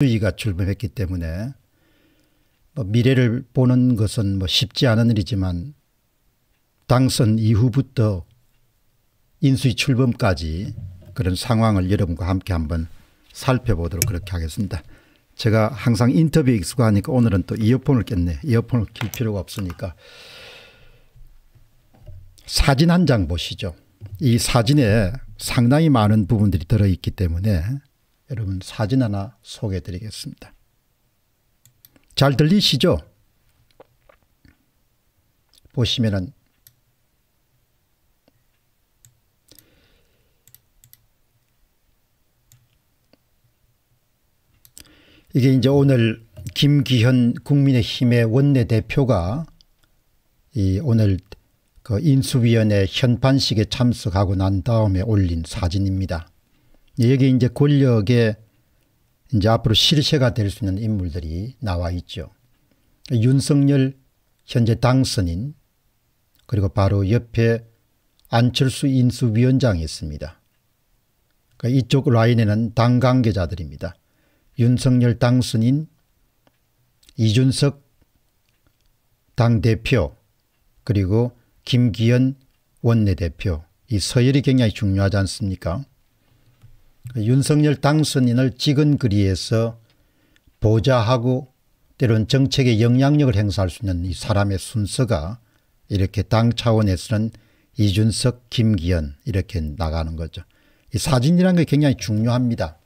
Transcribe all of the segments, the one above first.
수의가 출범했기 때문에 뭐 미래를 보는 것은 뭐 쉽지 않은 일이지만 당선 이후부터 인수위 출범까지 그런 상황을 여러분과 함께 한번 살펴보도록 그렇게 하겠습니다. 제가 항상 인터뷰에 익숙하니까 오늘은 또 이어폰을 꼈네. 이어폰을 낄 필요가 없으니까. 사진 한 장 보시죠. 이 사진에 상당히 많은 부분들이 들어있기 때문에 여러분 사진 하나 소개해 드리겠습니다. 잘 들리시죠? 보시면은 이게 이제 오늘 김기현 국민의힘의 원내대표가 이 오늘 그 인수위원회 현판식에 참석하고 난 다음에 올린 사진입니다. 여기 이제 권력의 이제 앞으로 실세가 될 수 있는 인물들이 나와 있죠. 윤석열 현재 당선인 그리고 바로 옆에 안철수 인수위원장이 있습니다. 그 이쪽 라인에는 당 관계자들입니다. 윤석열 당선인, 이준석 당대표, 그리고 김기현 원내대표, 이 서열이 굉장히 중요하지 않습니까? 윤석열 당선인을 찍은 거리에서 보좌하고 때론 정책의 영향력을 행사할 수 있는 이 사람의 순서가 이렇게 당 차원에서는 이준석, 김기현 이렇게 나가는 거죠. 이 사진이라는 게 굉장히 중요합니다.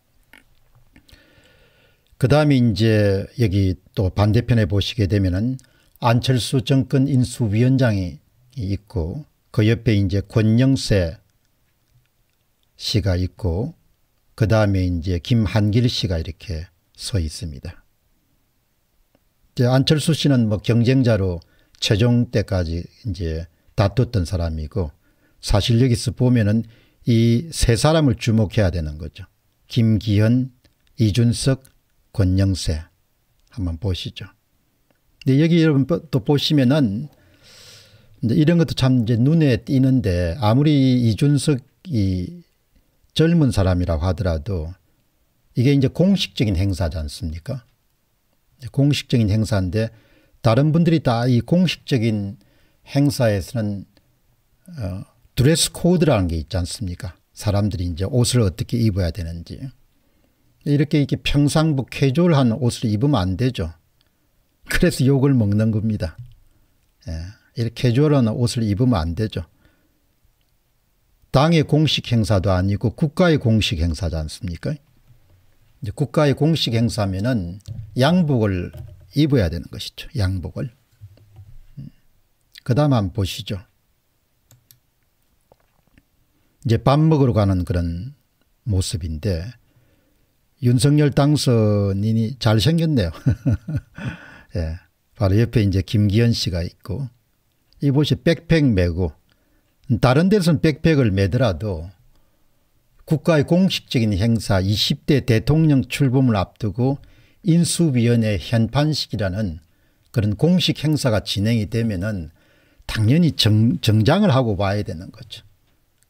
그 다음에 이제 여기 또 반대편에 보시게 되면은 안철수 정권 인수위원장이 있고 그 옆에 이제 권영세 씨가 있고 그 다음에 이제 김한길 씨가 이렇게 서 있습니다. 이제 안철수 씨는 뭐 경쟁자로 최종 때까지 이제 다퉜던 사람이고 사실 여기서 보면은 이 세 사람을 주목해야 되는 거죠. 김기현, 이준석, 권영세 한번 보시죠. 근데 여기 여러분 또 보시면은 이런 것도 참 이제 눈에 띄는데 아무리 이준석이 젊은 사람이라고 하더라도 이게 이제 공식적인 행사지 않습니까? 공식적인 행사인데 다른 분들이 다 이 공식적인 행사에서는 어, 드레스 코드라는 게 있지 않습니까? 사람들이 이제 옷을 어떻게 입어야 되는지. 이렇게 이렇게 평상복 캐주얼한 옷을 입으면 안 되죠. 그래서 욕을 먹는 겁니다. 예. 이렇게 캐주얼한 옷을 입으면 안 되죠. 당의 공식 행사도 아니고 국가의 공식 행사지 않습니까? 국가의 공식 행사면은 양복을 입어야 되는 것이죠. 양복을. 음. 그 다음 한번 보시죠. 이제 밥 먹으러 가는 그런 모습인데 윤석열 당선인이 잘생겼네요. 예. 바로 옆에 이제 김기현 씨가 있고 이곳이 백팩 메고 다른 데서는 백팩을 매더라도 국가의 공식적인 행사 20대 대통령 출범을 앞두고 인수위원회 현판식이라는 그런 공식 행사가 진행이 되면은 당연히 정, 장을 하고 와야 되는 거죠.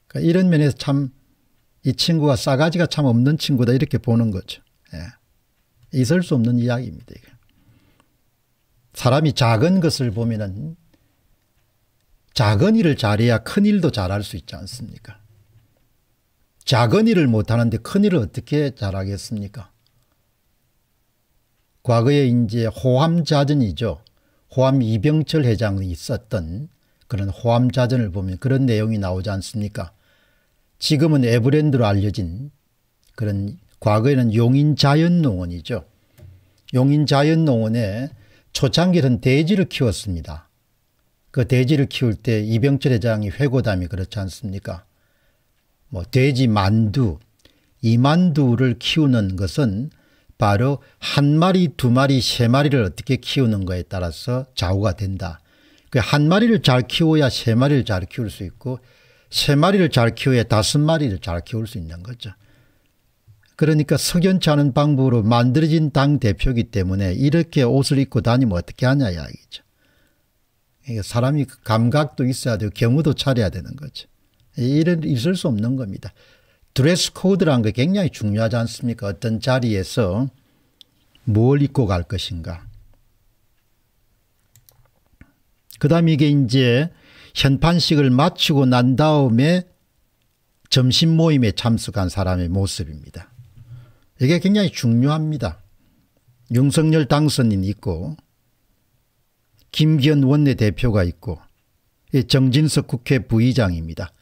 그러니까 이런 면에서 참 이 친구가 싸가지가 참 없는 친구다 이렇게 보는 거죠. 예. 있을 수 없는 이야기입니다. 이게. 사람이 작은 것을 보면은 작은 일을 잘해야 큰 일도 잘할 수 있지 않습니까? 작은 일을 못하는데 큰 일을 어떻게 잘하겠습니까? 과거에 이제 호암자전이죠. 호암 이병철 회장이 있었던 그런 호암자전을 보면 그런 내용이 나오지 않습니까? 지금은 에브랜드로 알려진 그런 과거에는 용인자연농원이죠. 용인자연농원에 초창기는 돼지를 키웠습니다. 그 돼지를 키울 때 이병철 회장이 회고담이 그렇지 않습니까? 뭐 돼지 만두, 이만두를 키우는 것은 바로 한 마리, 두 마리, 세 마리를 어떻게 키우는 거에 따라서 좌우가 된다. 그 한 마리를 잘 키워야 세 마리를 잘 키울 수 있고 세 마리를 잘 키워야 다섯 마리를 잘 키울 수 있는 거죠. 그러니까 석연치 않은 방법으로 만들어진 당 대표기 때문에 이렇게 옷을 입고 다니면 어떻게 하냐 이야기죠. 사람이 감각도 있어야 되고 경우도 차려야 되는 거죠. 이런 있을 수 없는 겁니다. 드레스 코드라는 게 굉장히 중요하지 않습니까? 어떤 자리에서 뭘 입고 갈 것인가. 그 다음에 이게 이제 현판식을 마치고 난 다음에 점심 모임에 참석한 사람의 모습입니다. 이게 굉장히 중요합니다. 윤석열 당선인 있고 김기현 원내대표가 있고 예, 정진석 국회 부의장입니다.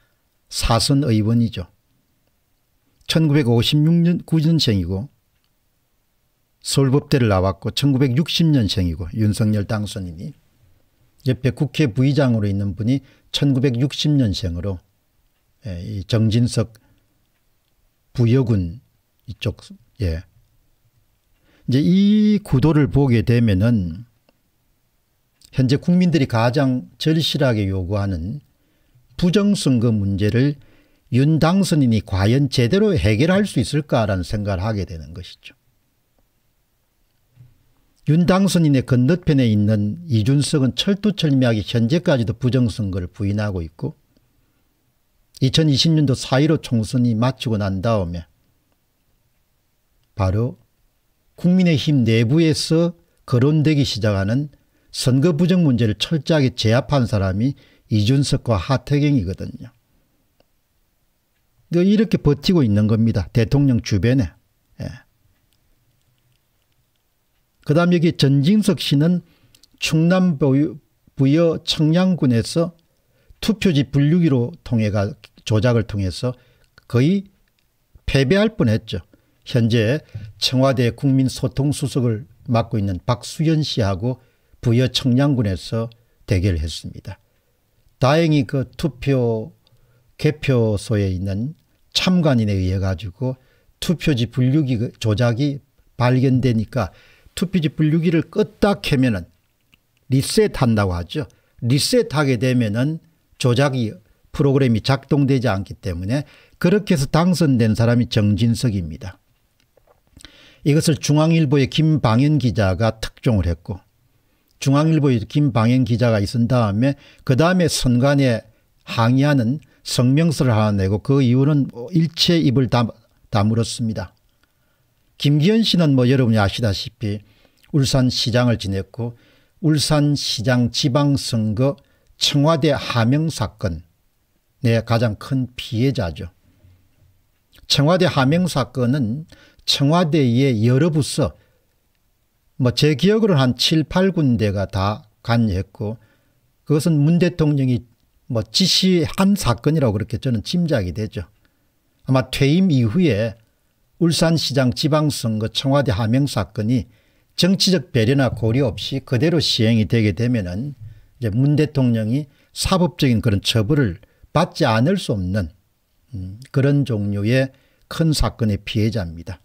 사선 의원이죠. 1956년 9년생이고 서울법대를 나왔고 1960년생이고 윤석열 당선인이 옆에 국회 부의장으로 있는 분이 1960년생으로 예, 정진석 부여군 이쪽 예. 이제 이 구도를 보게 되면은 현재 국민들이 가장 절실하게 요구하는 부정선거 문제를 윤 당선인이 과연 제대로 해결할 수 있을까라는 생각을 하게 되는 것이죠. 윤 당선인의 건너편에 있는 이준석은 철두철미하게 현재까지도 부정선거를 부인하고 있고 2020년도 4.15 총선이 마치고 난 다음에 바로 국민의힘 내부에서 거론되기 시작하는 선거 부정 문제를 철저하게 제압한 사람이 이준석과 하태경이거든요. 그 이렇게 버티고 있는 겁니다. 대통령 주변에. 예. 그 다음 여기 전진석 씨는 충남 부여 청양군에서 투표지 분류기로 통해가 조작을 통해서 거의 패배할 뻔했죠. 현재 청와대 국민소통수석을 맡고 있는 박수현 씨하고 부여 청량군에서 대결했습니다. 다행히 그 투표 개표소에 있는 참관인에 의해 가지고 투표지 분류기 그 조작이 발견되니까 투표지 분류기를 껐다 켜면은 리셋한다고 하죠. 리셋하게 되면은 조작이 프로그램이 작동되지 않기 때문에 그렇게 해서 당선된 사람이 정진석입니다. 이것을 중앙일보의 김방현 기자가 특종을 했고 중앙일보의 김방현 기자가 있은 다음에 그 다음에 선관에 항의하는 성명서를 하나 내고 그 이후는 뭐 일체 입을 다, 다물었습니다. 김기현 씨는 뭐 여러분이 아시다시피 울산시장을 지냈고 울산시장 지방선거 청와대 하명 사건 내 가장 큰 피해자죠. 청와대 하명 사건은 청와대의 여러 부서 뭐제 기억으로 한 7, 8군데가 다 관여했고 그것은 문 대통령이 뭐 지시한 사건이라고 그렇게 저는 짐작이 되죠. 아마 퇴임 이후에 울산시장 지방선거 청와대 하명 사건이 정치적 배려나 고려 없이 그대로 시행이 되게 되면은 문 대통령이 사법적인 그런 처벌을 받지 않을 수 없는 음, 그런 종류의 큰 사건의 피해자입니다.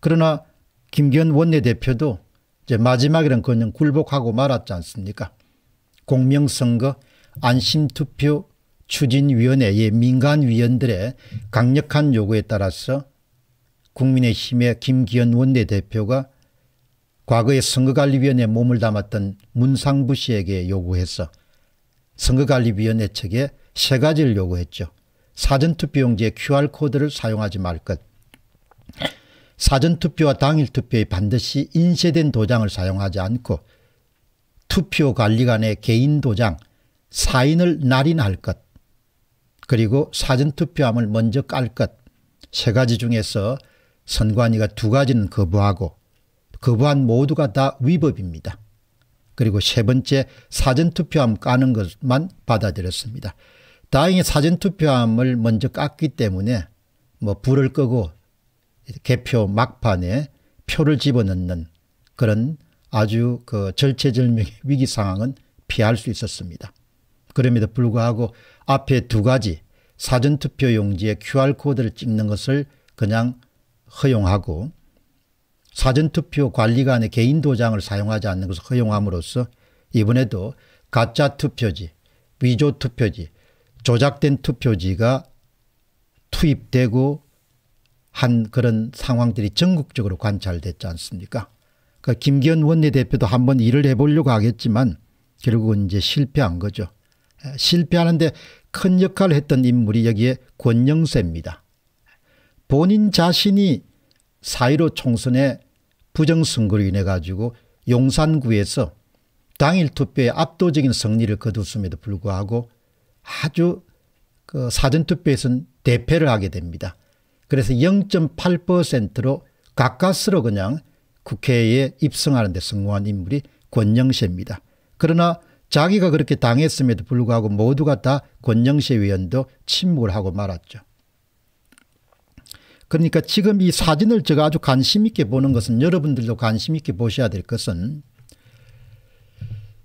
그러나 김기현 원내대표도 이제 마지막에는 그냥 굴복하고 말았지 않습니까? 공명선거 안심투표 추진위원회의 민간위원들의 강력한 요구에 따라서 국민의힘의 김기현 원내대표가 과거에 선거관리위원회 몸을 담았던 문상부 씨에게 요구해서 선거관리위원회 측에 세 가지를 요구했죠. 사전투표용지에 QR코드를 사용하지 말 것. 사전투표와 당일투표에 반드시 인쇄된 도장을 사용하지 않고 투표관리관의 개인 도장, 사인을 날인할 것, 그리고 사전투표함을 먼저 깔 것, 세 가지 중에서 선관위가 두 가지는 거부하고 거부한 모두가 다 위법입니다. 그리고 세 번째 사전투표함 까는 것만 받아들였습니다. 다행히 사전투표함을 먼저 깠기 때문에 뭐 불을 끄고 개표 막판에 표를 집어넣는 그런 아주 그 절체절명의 위기 상황은 피할 수 있었습니다. 그럼에도 불구하고 앞에 두 가지 사전투표 용지에 QR코드를 찍는 것을 그냥 허용하고 사전투표 관리관의 개인 도장을 사용하지 않는 것을 허용함으로써 이번에도 가짜 투표지, 위조 투표지, 조작된 투표지가 투입되고 한 그런 상황들이 전국적으로 관찰됐지 않습니까? 그 김기현 원내대표도 한번 일을 해보려고 하겠지만 결국은 이제 실패한 거죠. 실패하는데 큰 역할을 했던 인물이 여기에 권영세입니다. 본인 자신이 사이로 총선에 부정선거로 인해 가지고 용산구에서 당일 투표에 압도적인 승리를 거뒀음에도 불구하고 아주 그 사전투표에서는 대패를 하게 됩니다. 그래서 0.8%로 가까스로 그냥 국회에 입성하는 데 성공한 인물이 권영세입니다. 그러나 자기가 그렇게 당했음에도 불구하고 모두가 다 권영세 위원도 침묵을 하고 말았죠. 그러니까 지금 이 사진을 제가 아주 관심 있게 보는 것은 여러분들도 관심 있게 보셔야 될 것은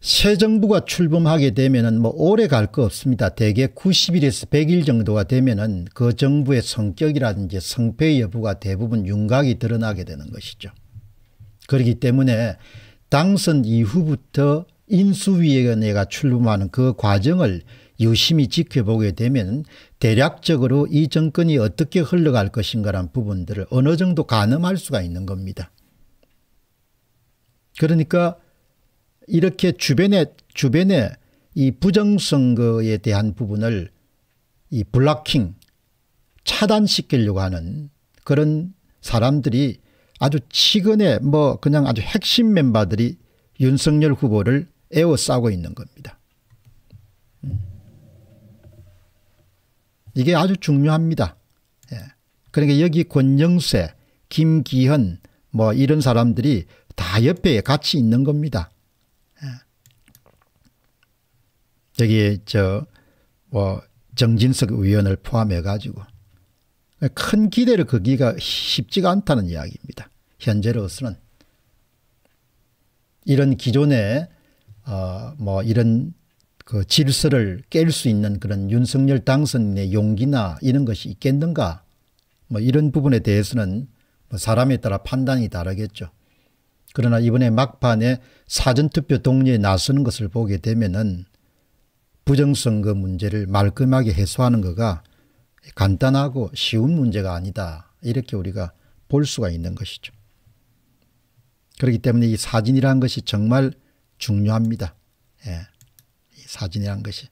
새 정부가 출범하게 되면은 뭐 오래 갈 거 없습니다. 대개 90일에서 100일 정도가 되면은 그 정부의 성격이라든지 성패 여부가 대부분 윤곽이 드러나게 되는 것이죠. 그렇기 때문에 당선 이후부터 인수위원회가 출범하는 그 과정을 유심히 지켜보게 되면 대략적으로 이 정권이 어떻게 흘러갈 것인가란 부분들을 어느 정도 가늠할 수가 있는 겁니다. 그러니까 이렇게 주변에 주변에 이 부정선거에 대한 부분을 이 블락킹 차단시키려고 하는 그런 사람들이 아주 치근에 뭐 그냥 아주 핵심 멤버들이 윤석열 후보를 에워싸고 있는 겁니다. 음. 이게 아주 중요합니다. 예. 그러니까 여기 권영세, 김기현 뭐 이런 사람들이 다 옆에 같이 있는 겁니다. 여기 저 뭐 정진석 의원을 포함해 가지고 큰 기대를 거기가 쉽지가 않다는 이야기입니다. 현재로서는 이런 기존의 어 뭐 이런 그 질서를 깰 수 있는 그런 윤석열 당선인의 용기나 이런 것이 있겠는가 뭐 이런 부분에 대해서는 뭐 사람에 따라 판단이 다르겠죠. 그러나 이번에 막판에 사전투표 동료에 나서는 것을 보게 되면은 부정선거 문제를 말끔하게 해소하는 거가 간단하고 쉬운 문제가 아니다. 이렇게 우리가 볼 수가 있는 것이죠. 그렇기 때문에 이 사진이라는 것이 정말 중요합니다. 예. 이 사진이라는 것이.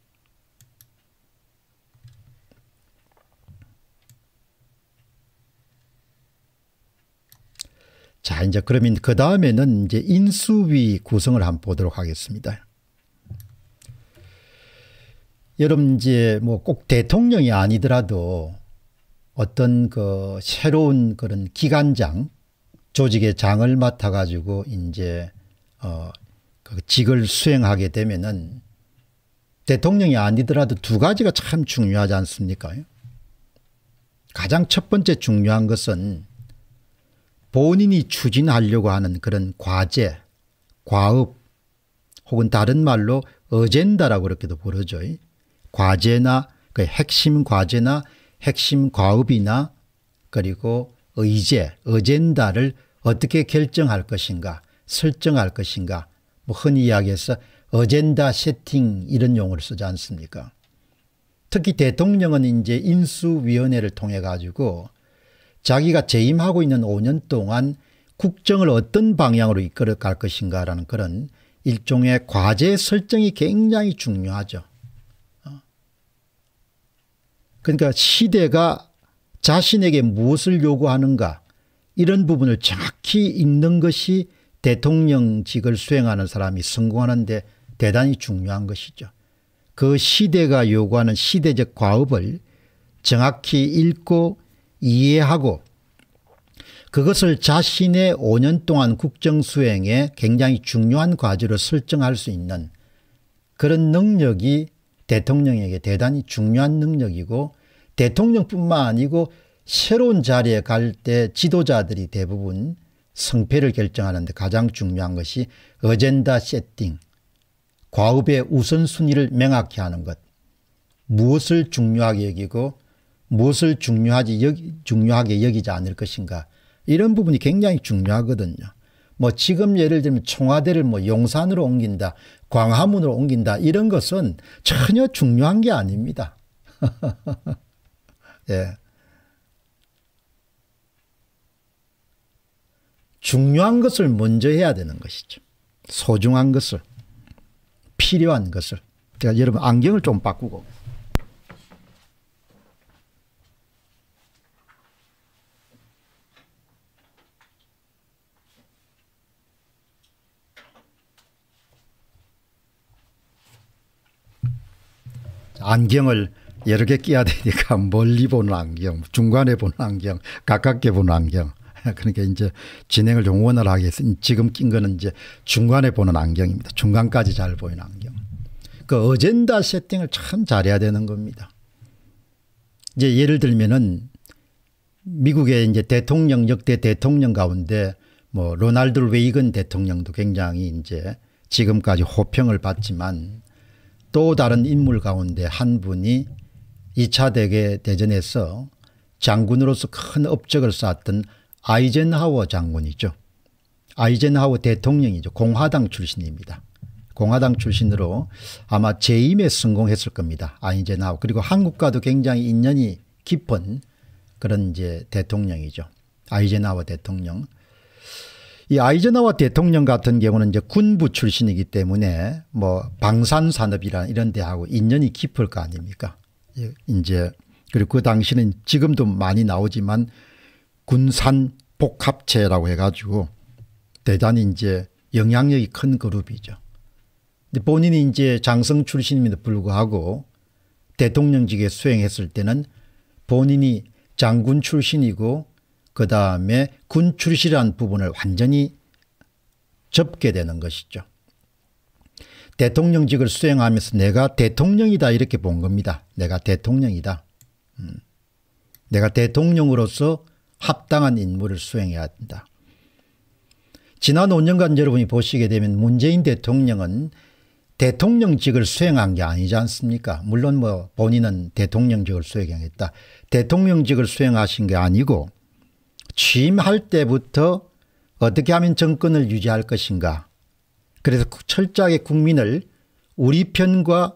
자, 이제 그러면 그 다음에는 이제 인수위 구성을 한번 보도록 하겠습니다. 여러분 이제 뭐꼭 대통령이 아니더라도 어떤 그 새로운 그런 기관장 조직의 장을 맡아 가지고 이제 어그 직을 수행하게 되면은 대통령이 아니더라도 두 가지가 참 중요하지 않습니까? 가장 첫 번째 중요한 것은 본인이 추진하려고 하는 그런 과제, 과업 혹은 다른 말로 어젠다라고 그렇게도 부르죠. 과제나 그 핵심 과제나 핵심 과업이나 그리고 의제, 어젠다를 어떻게 결정할 것인가, 설정할 것인가, 뭐 흔히 이야기해서 어젠다 세팅 이런 용어를 쓰지 않습니까? 특히 대통령은 이제 인수위원회를 통해 가지고 자기가 재임하고 있는 5년 동안 국정을 어떤 방향으로 이끌어 갈 것인가라는 그런 일종의 과제 설정이 굉장히 중요하죠. 그러니까 시대가 자신에게 무엇을 요구하는가 이런 부분을 정확히 읽는 것이 대통령직을 수행하는 사람이 성공하는데 대단히 중요한 것이죠. 그 시대가 요구하는 시대적 과업을 정확히 읽고 이해하고 그것을 자신의 5년 동안 국정수행에 굉장히 중요한 과제로 설정할 수 있는 그런 능력이 대통령에게 대단히 중요한 능력이고 대통령뿐만 아니고 새로운 자리에 갈 때 지도자들이 대부분 성패를 결정하는데 가장 중요한 것이 어젠다 세팅, 과업의 우선순위를 명확히 하는 것, 무엇을 중요하게 여기고 무엇을 중요하지 여기, 중요하게 여기지 않을 것인가 이런 부분이 굉장히 중요하거든요. 뭐 지금 예를 들면 청와대를 뭐 용산으로 옮긴다, 광화문으로 옮긴다 이런 것은 전혀 중요한 게 아닙니다. 예. 중요한 것을 먼저 해야 되는 것이죠. 소중한 것을, 필요한 것을. 제가 그러니까 여러분 안경을 좀 바꾸고. 안경을 여러 개 끼야 되니까 멀리 보는 안경, 중간에 보는 안경, 가깝게 보는 안경. 그러니까 이제 진행을 좀원을하게 해서 지금 낀 거는 이제 중간에 보는 안경입니다. 중간까지 잘 보이는 안경. 그 어젠다 세팅을 참 잘해야 되는 겁니다. 이제 예를 들면은 미국의 이제 대통령 역대 대통령 가운데 뭐 로날드 웨이건 대통령도 굉장히 이제 지금까지 호평을 받지만 또 다른 인물 가운데 한 분이 2차 대계 대전에서 장군으로서 큰 업적을 쌓았던 아이젠하워 장군이죠. 아이젠하워 대통령이죠. 공화당 출신입니다. 공화당 출신으로 아마 재임에 성공했을 겁니다. 아이젠하워. 그리고 한국과도 굉장히 인연이 깊은 그런 이제 대통령이죠. 아이젠하워 대통령. 이 아이젠하워 대통령 같은 경우는 이제 군부 출신이기 때문에 뭐 방산산업이란 이런 데하고 인연이 깊을 거 아닙니까? 이제 예, 그리고 그 당시는 지금도 많이 나오지만 군산 복합체라고 해가지고 대단히 이제 영향력이 큰 그룹이죠. 근데 본인이 이제 장성 출신임에도 불구하고 대통령직에 수행했을 때는 본인이 장군 출신이고 그 다음에 군 출시라는 부분을 완전히 접게 되는 것이죠. 대통령직을 수행하면서 내가 대통령이다 이렇게 본 겁니다. 내가 대통령이다. 음. 내가 대통령으로서 합당한 임무를 수행해야 된다. 지난 5년간 여러분이 보시게 되면 문재인 대통령은 대통령직을 수행한 게 아니지 않습니까? 물론 뭐 본인은 대통령직을 수행했다. 대통령직을 수행하신 게 아니고 취임할 때부터 어떻게 하면 정권을 유지할 것인가. 그래서 철저하게 국민을 우리 편과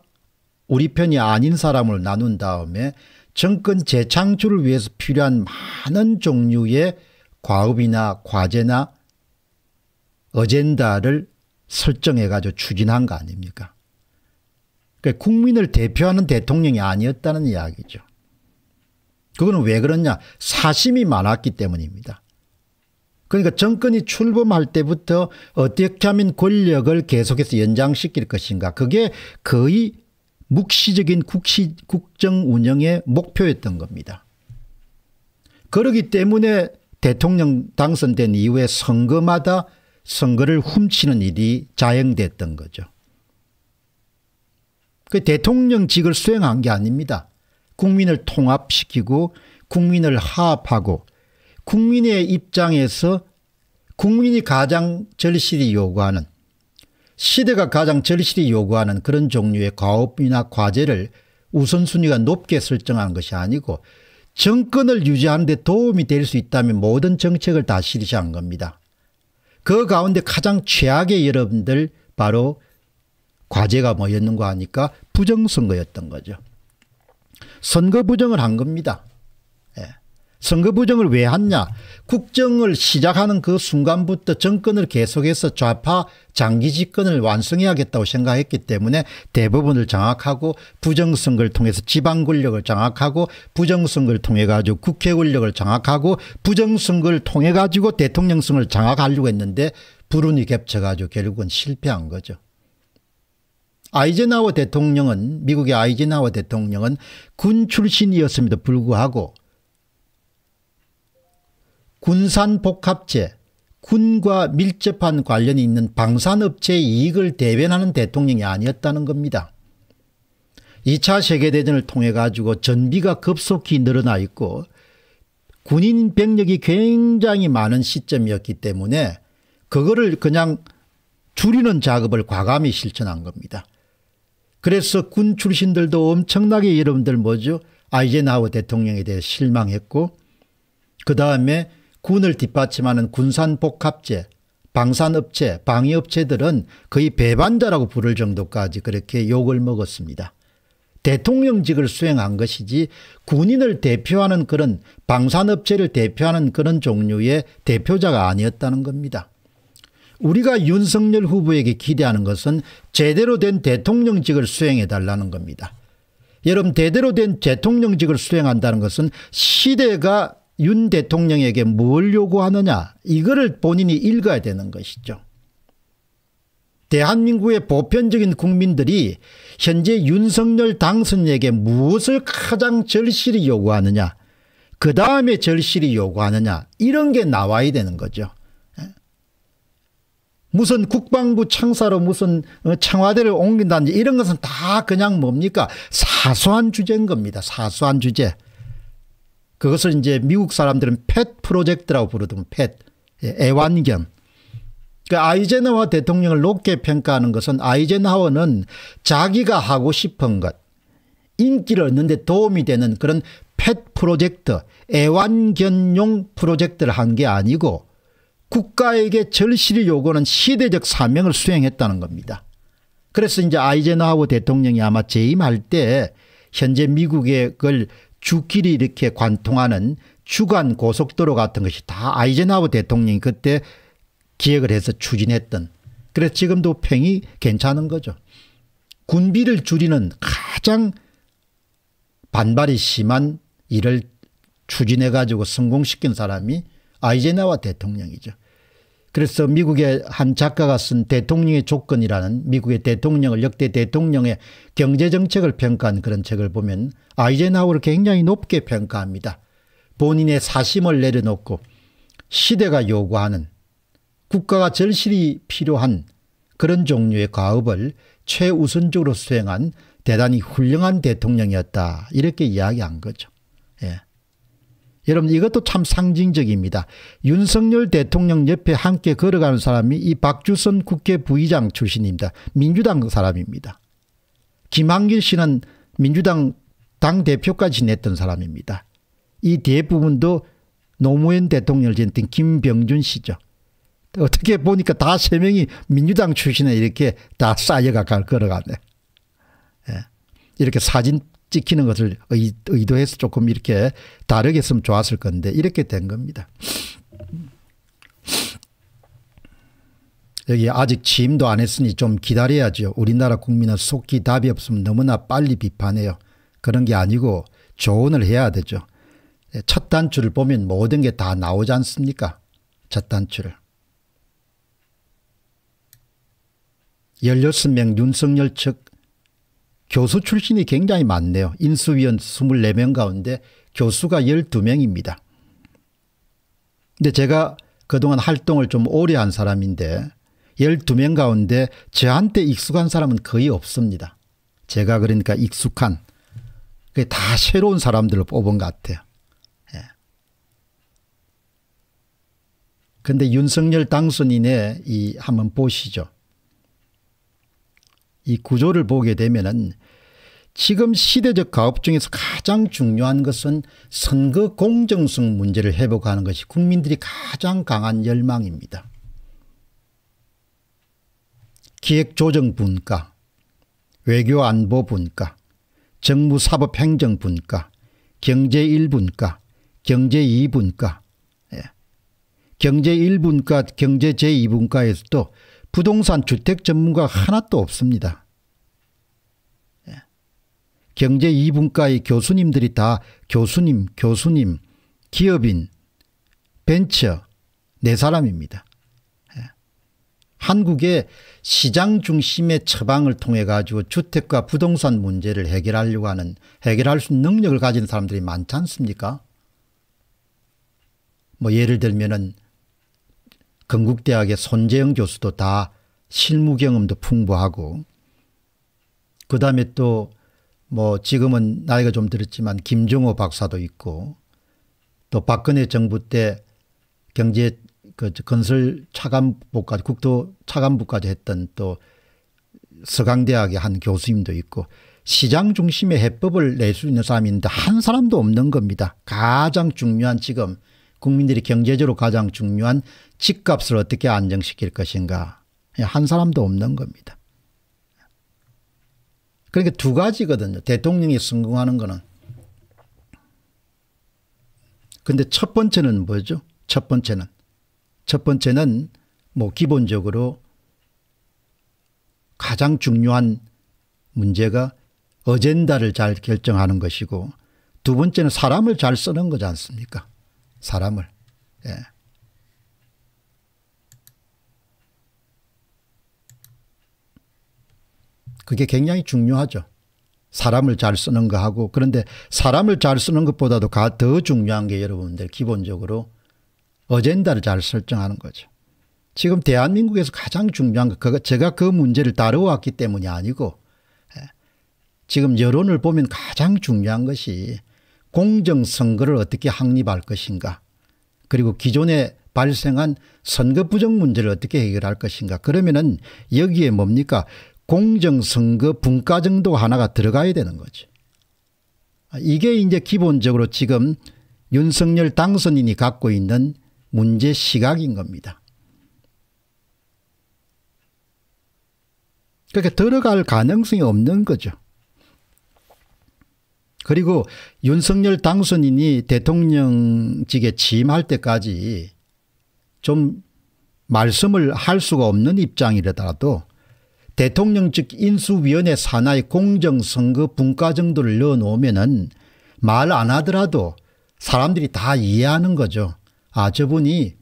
우리 편이 아닌 사람을 나눈 다음에 정권 재창출을 위해서 필요한 많은 종류의 과업이나 과제나 어젠다를 설정해가지고 추진한 거 아닙니까? 그러니까 국민을 대표하는 대통령이 아니었다는 이야기죠. 그거는 왜 그러냐 사심이 많았기 때문입니다. 그러니까 정권이 출범할 때부터 어떻게 하면 권력을 계속해서 연장시킬 것인가 그게 거의 묵시적인 국시, 국정 운영의 목표였던 겁니다. 그러기 때문에 대통령 당선된 이후에 선거마다 선거를 훔치는 일이 자행됐던 거죠. 그 대통령직을 수행한 게 아닙니다. 국민을 통합시키고 국민을 하합하고 국민의 입장에서 국민이 가장 절실히 요구하는 시대가 가장 절실히 요구하는 그런 종류의 과업이나 과제를 우선순위가 높게 설정하는 것이 아니고 정권을 유지하는 데 도움이 될 수 있다면 모든 정책을 다 실시한 겁니다. 그 가운데 가장 최악의 여러분들 바로 과제가 뭐였는가 하니까 부정선거였던 거죠. 선거 부정을 한 겁니다. 예. 선거 부정을 왜 했냐 국정을 시작하는 그 순간부터 정권을 계속해서 좌파 장기 집권을 완성해야겠다고 생각했기 때문에 대법원을 장악하고 부정선거를 통해서 지방권력을 장악하고 부정선거를 통해 가지고 국회 권력을 장악하고 부정선거를 통해 가지고 대통령성을 장악하려고 했는데 불운이 겹쳐 가지고 결국은 실패한 거죠. 아이젠하워 대통령은 미국의 아이젠하워 대통령은 군 출신이었음에도 불구하고 군산복합체 군과 밀접한 관련이 있는 방산업체의 이익을 대변하는 대통령이 아니었다는 겁니다. 2차 세계대전을 통해 가지고 전비가 급속히 늘어나 있고 군인 병력이 굉장히 많은 시점이었기 때문에 그거를 그냥 줄이는 작업을 과감히 실천한 겁니다. 그래서 군 출신들도 엄청나게 여러분들 뭐죠? 아이젠하워 대통령에 대해 실망했고 그 다음에 군을 뒷받침하는 군산복합제, 방산업체, 방위업체들은 거의 배반자라고 부를 정도까지 그렇게 욕을 먹었습니다. 대통령직을 수행한 것이지 군인을 대표하는 그런 방산업체를 대표하는 그런 종류의 대표자가 아니었다는 겁니다. 우리가 윤석열 후보에게 기대하는 것은 제대로 된 대통령직을 수행해 달라는 겁니다. 여러분 대대로 된 대통령직을 수행한다는 것은 시대가 윤 대통령에게 뭘 요구하느냐 이거를 본인이 읽어야 되는 것이죠. 대한민국의 보편적인 국민들이 현재 윤석열 당선에게 무엇을 가장 절실히 요구하느냐 그 다음에 절실히 요구하느냐 이런 게 나와야 되는 거죠. 무슨 국방부 창사로 무슨 어, 청와대를 옮긴다든지 이런 것은 다 그냥 뭡니까 사소한 주제인 겁니다. 사소한 주제. 그것을 이제 미국 사람들은 펫 프로젝트라고 부르던 펫 예, 애완견. 그 아이젠하워 대통령을 높게 평가하는 것은 아이젠하워는 자기가 하고 싶은 것 인기를 얻는데 도움이 되는 그런 펫 프로젝트 애완견용 프로젝트를 한 게 아니고 국가에게 절실히 요구하는 시대적 사명을 수행했다는 겁니다. 그래서 이제 아이젠하워 대통령이 아마 재임할 때 현재 미국의 그걸 주길이 이렇게 관통하는 주간 고속도로 같은 것이 다 아이젠하워 대통령이 그때 기획을 해서 추진했던 그래서 지금도 평이 괜찮은 거죠. 군비를 줄이는 가장 반발이 심한 일을 추진해 가지고 성공시킨 사람이 아이젠하와 대통령이죠. 그래서 미국의 한 작가가 쓴 대통령의 조건이라는 미국의 대통령을 역대 대통령의 경제정책을 평가한 그런 책을 보면 아이젠하워를 굉장히 높게 평가합니다. 본인의 사심을 내려놓고 시대가 요구하는 국가가 절실히 필요한 그런 종류의 과업을 최우선적으로 수행한 대단히 훌륭한 대통령이었다 이렇게 이야기한 거죠. 예. 여러분 이것도 참 상징적입니다. 윤석열 대통령 옆에 함께 걸어가는 사람이 이 박주선 국회 부의장 출신입니다. 민주당 사람입니다. 김한길 씨는 민주당 당대표까지 냈던 사람입니다. 이 대부분도 노무현 대통령을 지냈던 김병준 씨죠. 어떻게 보니까 다 세 명이 민주당 출신에 이렇게 다 쌓여가 걸어가네. 예. 이렇게 사진 찍히는 것을 의도해서 조금 이렇게 다르게 했으면 좋았을 건데 이렇게 된 겁니다. 여기 아직 취임도 안 했으니 좀 기다려야죠. 우리나라 국민은 속기 답이 없으면 너무나 빨리 비판해요. 그런 게 아니고 조언을 해야 되죠. 예, 첫 단추를 보면 모든 게 다 나오지 않습니까? 첫 단추를. 16명 윤석열 측 교수 출신이 굉장히 많네요. 인수위원 24명 가운데 교수가 12명입니다. 근데 제가 그동안 활동을 좀 오래 한 사람인데 12명 가운데 저한테 익숙한 사람은 거의 없습니다. 제가 그러니까 익숙한 그게 다 새로운 사람들을 뽑은 것 같아요. 예. 근데 윤석열 당선인의 이 한번 보시죠. 이 구조를 보게 되면은 지금 시대적 가업 중에서 가장 중요한 것은 선거 공정성 문제를 회복하는 것이 국민들이 가장 강한 열망입니다. 기획조정 분과 외교안보 분과 정무사법행정 분과 경제 1분과 경제 2분과 예, 경제 1분과 경제 제2분과에서도 부동산 주택 전문가 하나도 없습니다. 예. 경제 2분과의 교수님들이 다 교수님, 교수님, 기업인, 벤처 네 사람입니다. 예. 한국의 시장 중심의 처방을 통해 가지고 주택과 부동산 문제를 해결하려고 하는 해결할 수 있는 능력을 가진 사람들이 많지 않습니까? 뭐 예를 들면은 건국대학의 손재영 교수도 다 실무 경험도 풍부하고 그 다음에 또 뭐 지금은 나이가 좀 들었지만 김종호 박사도 있고 또 박근혜 정부 때 경제 그 건설 차관부까지 국토 차관부까지 했던 또 서강대학의 한 교수님도 있고 시장 중심의 해법을 낼 수 있는 사람인데 한 사람도 없는 겁니다. 가장 중요한 지금 국민들이 경제적으로 가장 중요한 집값을 어떻게 안정시킬 것인가 예, 한 사람도 없는 겁니다. 그러니까 두 가지거든요. 대통령이 성공하는 거는. 근데 첫 번째는 뭐죠? 첫 번째는 첫 번째는 뭐 기본적으로 가장 중요한 문제가 어젠다를 잘 결정하는 것이고 두 번째는 사람을 잘 쓰는 거지 않습니까? 사람을. 예. 그게 굉장히 중요하죠. 사람을 잘 쓰는 거하고 그런데 사람을 잘 쓰는 것보다도 더 중요한 게 여러분들 기본적으로 어젠다를 잘 설정하는 거죠. 지금 대한민국에서 가장 중요한 거 제가 그 문제를 다뤄왔기 때문이 아니고 예. 지금 여론을 보면 가장 중요한 것이 공정선거를 어떻게 확립할 것인가 그리고 기존에 발생한 선거 부정 문제를 어떻게 해결할 것인가 그러면은 여기에 뭡니까 공정선거 분과정도 하나가 들어가야 되는 거지 이게 이제 기본적으로 지금 윤석열 당선인이 갖고 있는 문제 시각인 겁니다. 그렇게 그러니까 들어갈 가능성이 없는 거죠. 그리고 윤석열 당선인이 대통령직에 취임할 때까지 좀 말씀을 할 수가 없는 입장이라도 대통령직 인수위원회 산하의 공정선거 분과 정도를 넣어놓으면 은말 안 하더라도 사람들이 다 이해하는 거죠. 아 저분이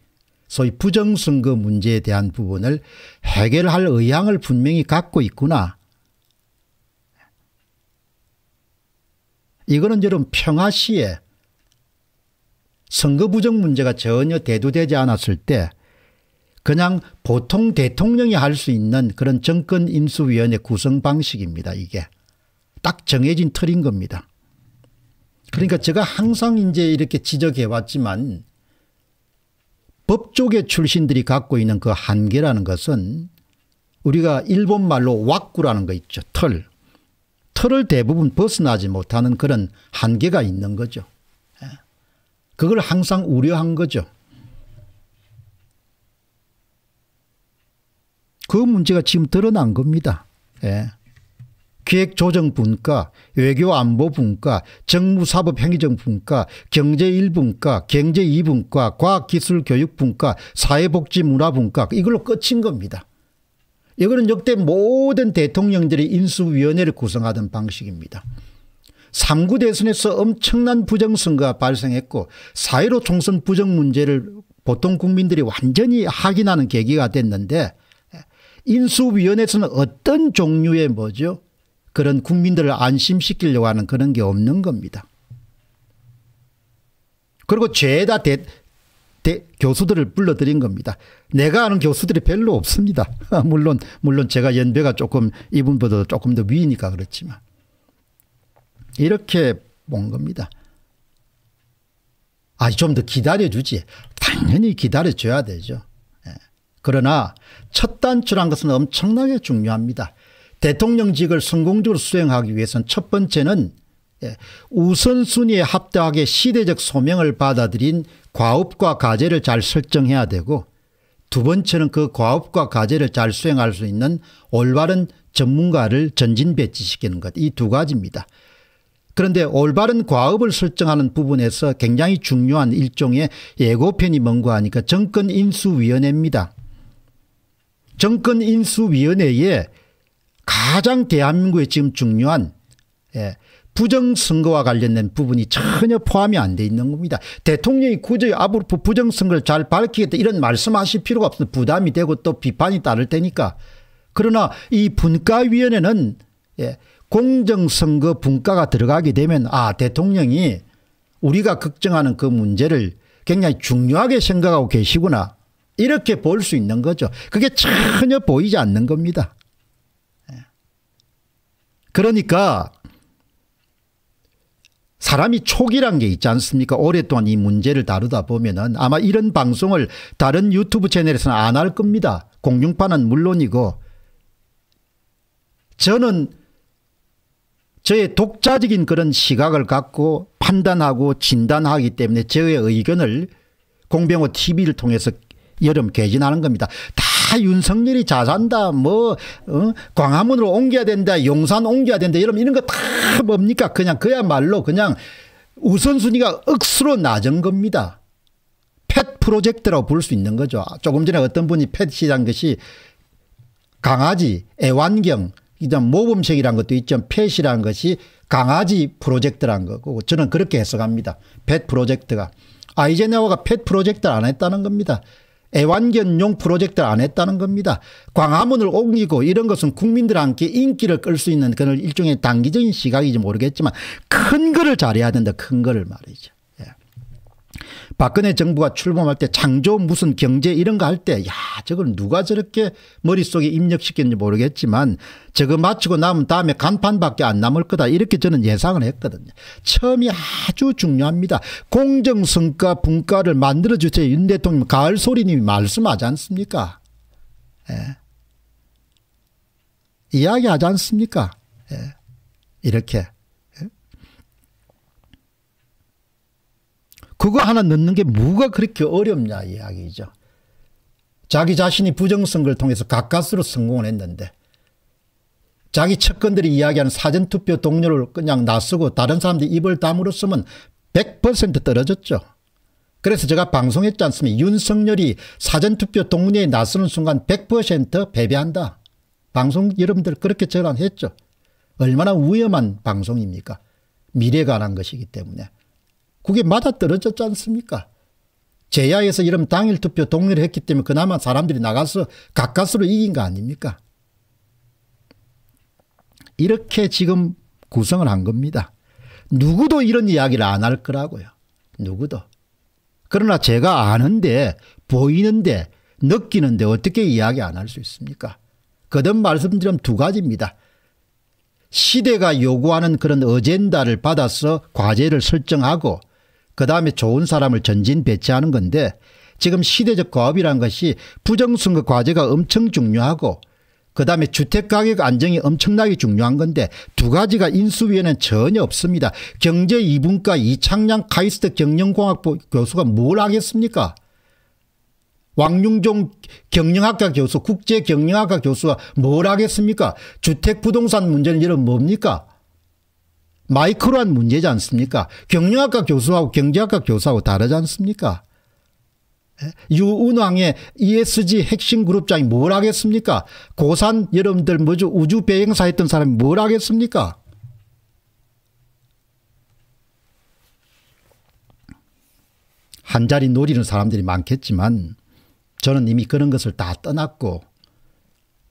소위 부정선거 문제에 대한 부분을 해결할 의향을 분명히 갖고 있구나 이거는 저런 평화시에 선거 부정 문제가 전혀 대두되지 않았을 때 그냥 보통 대통령이 할 수 있는 그런 정권 인수위원회 구성 방식입니다. 이게 딱 정해진 틀인 겁니다. 그러니까 제가 항상 이제 이렇게 지적해 왔지만 법조계 출신들이 갖고 있는 그 한계라는 것은 우리가 일본말로 왁구라는 거 있죠. 털. 틀을 대부분 벗어나지 못하는 그런 한계가 있는 거죠. 예. 그걸 항상 우려한 거죠. 그 문제가 지금 드러난 겁니다. 예. 기획조정분과, 외교안보분과, 정무사법행위정분과, 경제1분과, 경제2분과, 과학기술교육분과, 사회복지문화분과 이걸로 끝인 겁니다. 이거는 역대 모든 대통령들이 인수위원회를 구성하던 방식입니다. 3구 대선에서 엄청난 부정선거가 발생했고 4.15 총선 부정 문제를 보통 국민들이 완전히 확인하는 계기가 됐는데 인수위원회에서는 어떤 종류의 뭐죠 그런 국민들을 안심시키려고 하는 그런 게 없는 겁니다. 그리고 죄다 대, 대, 교수들을 불러들인 겁니다. 내가 아는 교수들이 별로 없습니다. 물론 물론 제가 연배가 조금 이분보다 조금 더 위니까 그렇지만 이렇게 본 겁니다. 아, 좀 더 기다려주지. 당연히 기다려줘야 되죠. 예. 그러나 첫 단추란 것은 엄청나게 중요합니다. 대통령직을 성공적으로 수행하기 위해서는 첫 번째는 예, 우선순위에 합당하게 시대적 소명을 받아들인 과업과 과제를 잘 설정해야 되고 두 번째는 그 과업과 과제를 잘 수행할 수 있는 올바른 전문가를 전진 배치시키는 것이 두 가지입니다. 그런데 올바른 과업을 설정하는 부분에서 굉장히 중요한 일종의 예고편이 뭔가 하니까 정권인수위원회입니다. 정권인수위원회에 가장 대한민국에 지금 중요한 예, 부정선거와 관련된 부분이 전혀 포함이 안돼 있는 겁니다. 대통령이 굳이 앞으로 부정선거를 잘 밝히겠다 이런 말씀하실 필요가 없습 부담이 되고 또 비판이 따를 테니까. 그러나 이 분과위원회는 예, 공정선거 분과가 들어가게 되면 아 대통령이 우리가 걱정하는 그 문제를 굉장히 중요하게 생각하고 계시구나 이렇게 볼 수 있는 거죠. 그게 전혀 보이지 않는 겁니다. 예. 그러니까 사람이 촉이란 게 있지 않습니까? 오랫동안 이 문제를 다루다 보면은 아마 이런 방송을 다른 유튜브 채널에서는 안 할 겁니다. 공중파는 물론이고 저는 저의 독자적인 그런 시각을 갖고 판단하고 진단하기 때문에 저의 의견을 공병호 TV를 통해서 여름 개진하는 겁니다. 다 윤석열이 자산다 뭐 어? 광화문으로 옮겨야 된다 용산 옮겨야 된다 이러면 이런 거 다 뭡니까 그냥 그야말로 그냥 우선순위가 억수로 낮은 겁니다. 펫 프로젝트라고 부를 수 있는 거죠. 조금 전에 어떤 분이 펫이란 것이 강아지 애완경 모범생이란 것도 있죠. 펫이란 것이 강아지 프로젝트란 거고 저는 그렇게 해석합니다. 펫 프로젝트가 아이젠하워가 펫 프로젝트를 안 했다는 겁니다. 애완견용 프로젝트를 안 했다는 겁니다. 광화문을 옮기고 이런 것은 국민들 함께 인기를 끌 수 있는 그런 일종의 단기적인 시각이지 모르겠지만 큰 거를 잘해야 된다. 큰 거를 말이죠. 박근혜 정부가 출범할 때 창조 무슨 경제 이런 거 할 때 야 저걸 누가 저렇게 머릿속에 입력시켰는지 모르겠지만 저거 마치고 나면 다음에 간판밖에 안 남을 거다 이렇게 저는 예상을 했거든요. 처음이 아주 중요합니다. 공정성과 분과를 만들어주세요. 윤 대통령 가을소리님이 말씀하지 않습니까? 예. 이야기하지 않습니까? 예. 이렇게. 그거 하나 넣는 게 뭐가 그렇게 어렵냐 이야기죠. 자기 자신이 부정선거를 통해서 가까스로 성공을 했는데 자기 측근들이 이야기하는 사전투표 동료를 그냥 나서고 다른 사람들이 입을 다물었으면100% 떨어졌죠. 그래서 제가 방송했지 않습니까 윤석열이 사전투표 동료에 나서는 순간 100%배배한다 방송 여러분들 그렇게 전환했죠. 얼마나 위험한 방송입니까 미래가 관한 것이기 때문에. 그게 맞아떨어졌지 않습니까? 제야에서 이런 당일 투표 동의를 했기 때문에 그나마 사람들이 나가서 가까스로 이긴 거 아닙니까? 이렇게 지금 구성을 한 겁니다. 누구도 이런 이야기를 안 할 거라고요. 누구도. 그러나 제가 아는데 보이는데 느끼는데 어떻게 이야기 안 할 수 있습니까? 거듭 말씀드리면 두 가지입니다. 시대가 요구하는 그런 어젠다를 받아서 과제를 설정하고 그 다음에 좋은 사람을 전진 배치하는 건데 지금 시대적 과업이라는 것이 부정선거 과제가 엄청 중요하고 그 다음에 주택가격 안정이 엄청나게 중요한 건데 두 가지가 인수위에는 전혀 없습니다. 경제 2분과 이창량 카이스트 경영공학 부 교수가 뭘 하겠습니까? 왕융종 경영학과 교수 국제경영학과 교수가 뭘 하겠습니까? 주택부동산 문제는 이런 뭡니까? 마이크로한 문제지 않습니까? 경영학과 교수하고 경제학과 교수하고 다르지 않습니까? 예? 유은왕의 ESG 핵심 그룹장이 뭘 하겠습니까? 고산 여러분들 뭐죠? 우주 배행사 했던 사람이 뭘 하겠습니까? 한자리 노리는 사람들이 많겠지만 저는 이미 그런 것을 다 떠났고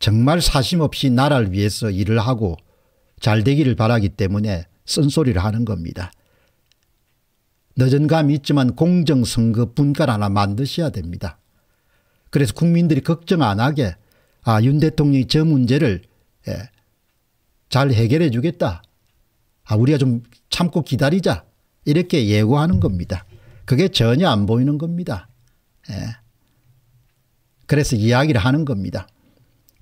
정말 사심 없이 나라를 위해서 일을 하고 잘 되기를 바라기 때문에 쓴소리를 하는 겁니다. 늦은 감이 있지만 공정선거 그 분간 하나 만드셔야 됩니다. 그래서 국민들이 걱정 안 하게 아, 윤 대통령이 저 문제를 예, 잘 해결해 주겠다. 아, 우리가 좀 참고 기다리자. 이렇게 예고하는 겁니다. 그게 전혀 안 보이는 겁니다. 예. 그래서 이야기를 하는 겁니다.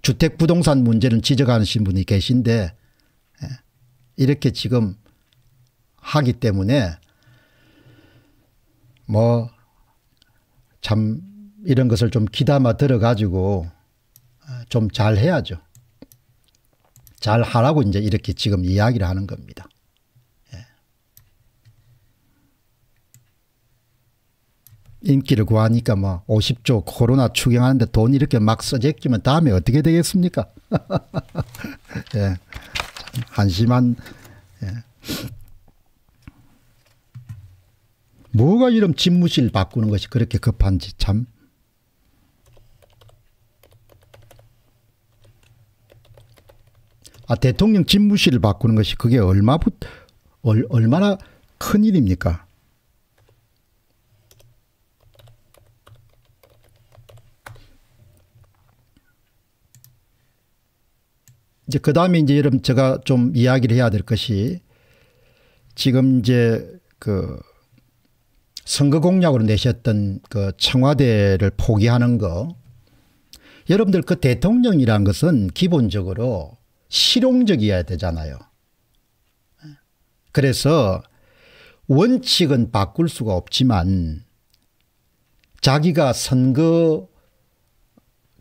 주택 부동산 문제를 지적하신 분이 계신데 이렇게 지금 하기 때문에 뭐 참 이런 것을 좀 귀담아 들어가지고 아, 좀잘 해야죠. 잘 하라고 이제 이렇게 지금 이야기를 하는 겁니다. 예. 인기를 구하니까 뭐 50조 코로나 추경하는데 돈 이렇게 막 써제끼면 다음에 어떻게 되겠습니까? 예. 한심한 예. 뭐가 이런 집무실 바꾸는 것이 그렇게 급한지 참. 아 대통령 집무실 을 바꾸는 것이 그게 얼마부 얼, 얼마나 큰 일입니까? 이제 그 다음에 이제 여러분 제가 좀 이야기를 해야 될 것이 지금 이제 그 선거 공약으로 내셨던 그 청와대를 포기하는 거 여러분들 그 대통령이란 것은 기본적으로 실용적이어야 되잖아요. 그래서 원칙은 바꿀 수가 없지만 자기가 선거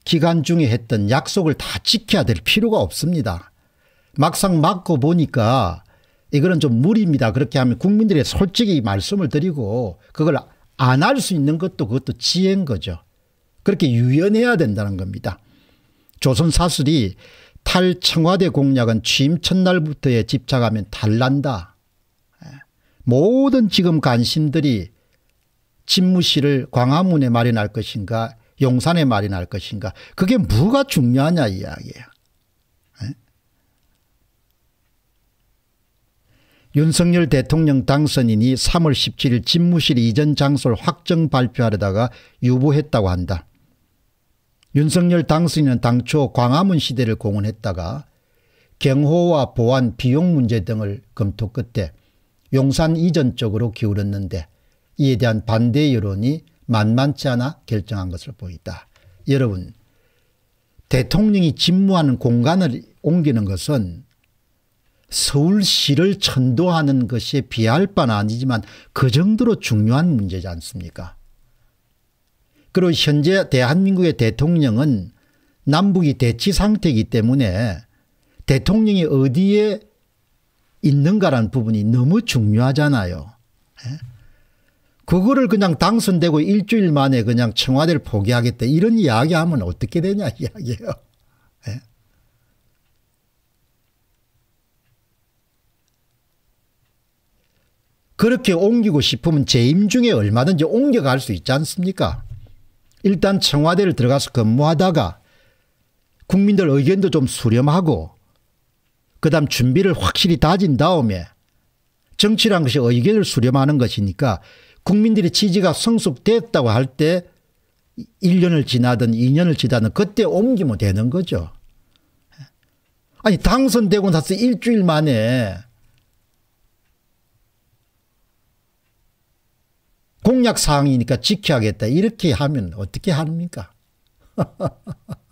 기간 중에 했던 약속을 다 지켜야 될 필요가 없습니다. 막상 맞고 보니까 이거는 좀 무리입니다. 그렇게 하면 국민들의 솔직히 말씀을 드리고 그걸 안 할 수 있는 것도 그것도 지혜인 거죠. 그렇게 유연해야 된다는 겁니다. 조선 사슬이 탈청와대 공약은 취임 첫날부터에 집착하면 달란다. 예. 모든 지금 관심들이 집무실을 광화문에 마련할 것인가 용산의 말이 날 것인가. 그게 뭐가 중요하냐 이야기예요. 네? 윤석열 대통령 당선인이 3월 17일 집무실 이전 장소를 확정 발표하려다가 유보했다고 한다. 윤석열 당선인은 당초 광화문 시대를 공언했다가 경호와 보안 비용 문제 등을 검토 끝에 용산 이전 쪽으로 기울였는데 이에 대한 반대 여론이 만만치 않아 결정한 것을 보인다. 여러분 대통령이 집무하는 공간을 옮기는 것은 서울시를 천도하는 것이 비할 바는 아니지만 그 정도로 중요한 문제지 않습니까 그리고 현재 대한민국의 대통령은 남북이 대치 상태이기 때문에 대통령이 어디에 있는가라는 부분이 너무 중요하잖아요. 예? 그거를 그냥 당선되고 일주일 만에 그냥 청와대를 포기하겠다 이런 이야기하면 어떻게 되냐 이야기예요. 예. 그렇게 옮기고 싶으면 재임 중에 얼마든지 옮겨갈 수 있지 않습니까? 일단 청와대를 들어가서 근무하다가 국민들 의견도 좀 수렴하고 그 다음 준비를 확실히 다진 다음에 정치란 것이 의견을 수렴하는 것이니까 국민들의 지지가 성숙됐다고 할 때 1년을 지나든 2년을 지나든 그때 옮기면 되는 거죠. 아니 당선되고 나서 일주일 만에 공약 사항이니까 지켜야겠다 이렇게 하면 어떻게 합니까?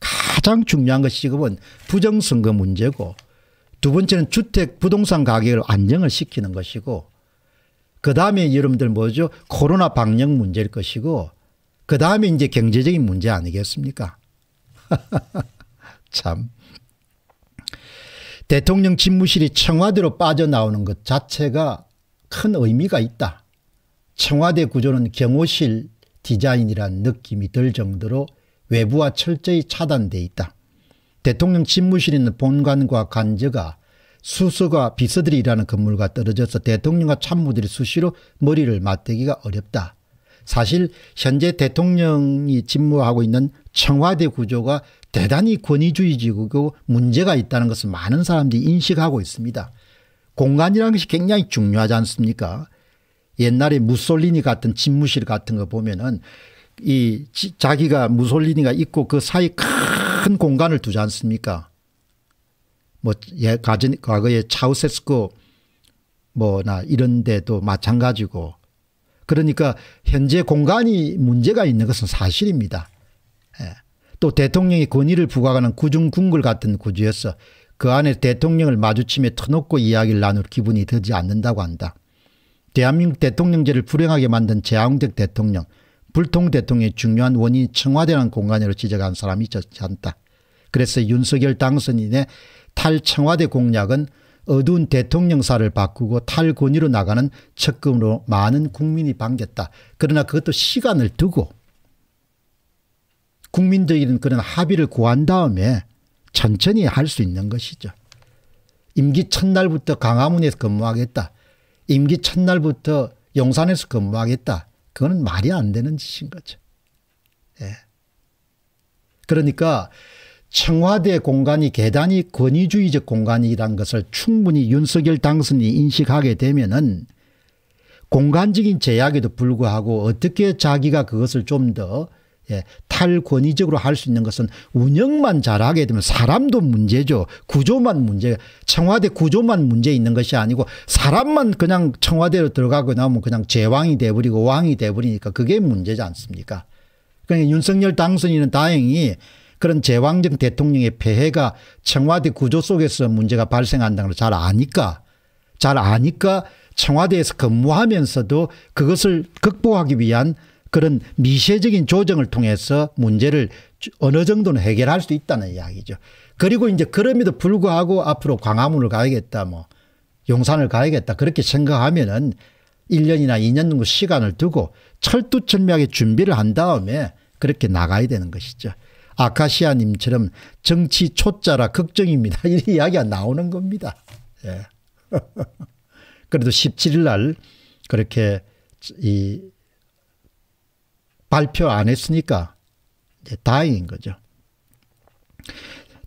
가장 중요한 것 지금은 부정선거 문제고 두 번째는 주택 부동산 가격을 안정을 시키는 것이고 그 다음에 여러분들 뭐죠? 코로나 방역 문제일 것이고 그 다음에 이제 경제적인 문제 아니겠습니까? 참. 대통령 집무실이 청와대로 빠져나오는 것 자체가 큰 의미가 있다. 청와대 구조는 경호실 디자인이란 느낌이 들 정도로 외부와 철저히 차단되어 있다. 대통령 집무실 있는 본관과 관저가 수서가 비서들이 일하는 건물과 떨어져서 대통령과 참모들이 수시로 머리를 맞대기가 어렵다. 사실 현재 대통령이 집무하고 있는 청와대 구조가 대단히 권위주의적이고 문제가 있다는 것을 많은 사람들이 인식하고 있습니다. 공간이라는 것이 굉장히 중요하지 않습니까? 옛날에 무솔리니 같은 집무실 같은 거 보면은 이 자기가 무솔리니가 있고 그 사이 큰큰 공간을 두지 않습니까? 뭐, 예, 가진, 과거에 차우세스코 뭐나 이런 데도 마찬가지고 그러니까 현재 공간이 문제가 있는 것은 사실입니다. 예. 또 대통령의 권위를 부각하는 구중궁궐 같은 구조에서 그 안에 대통령을 마주치며 터놓고 이야기를 나눌 기분이 들지 않는다고 한다. 대한민국 대통령제를 불행하게 만든 재앙적 대통령 불통 대통령의 중요한 원인이 청와대라는 공간으로 지적한 사람이 있지 않다. 그래서 윤석열 당선인의 탈청와대 공약은 어두운 대통령사를 바꾸고 탈권위로 나가는 적금으로 많은 국민이 반겼다. 그러나 그것도 시간을 두고 국민적인 그런 합의를 구한 다음에 천천히 할 수 있는 것이죠. 임기 첫날부터 강화문에서 근무하겠다. 임기 첫날부터 용산에서 근무하겠다. 그거는 말이 안 되는 짓인 거죠. 예. 그러니까 청와대 공간이 계단이 권위주의적 공간이란 것을 충분히 윤석열 당선이 인식하게 되면은 공간적인 제약에도 불구하고 어떻게 자기가 그것을 좀더 예, 탈권위적으로 할 수 있는 것은 운영만 잘하게 되면 사람도 문제죠. 구조만 문제. 청와대 구조만 문제 있는 것이 아니고 사람만 그냥 청와대로 들어가고 나면 그냥 제왕이 돼버리고 왕이 돼버리니까 그게 문제지 않습니까? 그러니까 윤석열 당선인은 다행히 그런 제왕적 대통령의 폐해가 청와대 구조 속에서 문제가 발생한다는 걸 잘 아니까 잘 아니까 청와대에서 근무하면서도 그것을 극복하기 위한 그런 미세적인 조정을 통해서 문제를 어느 정도는 해결할 수 있다는 이야기죠. 그리고 이제 그럼에도 불구하고 앞으로 광화문을 가야겠다 뭐 용산을 가야겠다 그렇게 생각하면은 1년이나 2년 정도 시간을 두고 철두철미하게 준비를 한 다음에 그렇게 나가야 되는 것이죠. 아카시아님처럼 정치 초짜라 걱정입니다. 이런 이야기가 나오는 겁니다. 예. 그래도 17일 날 그렇게 이 발표 안 했으니까 이제 다행인 거죠.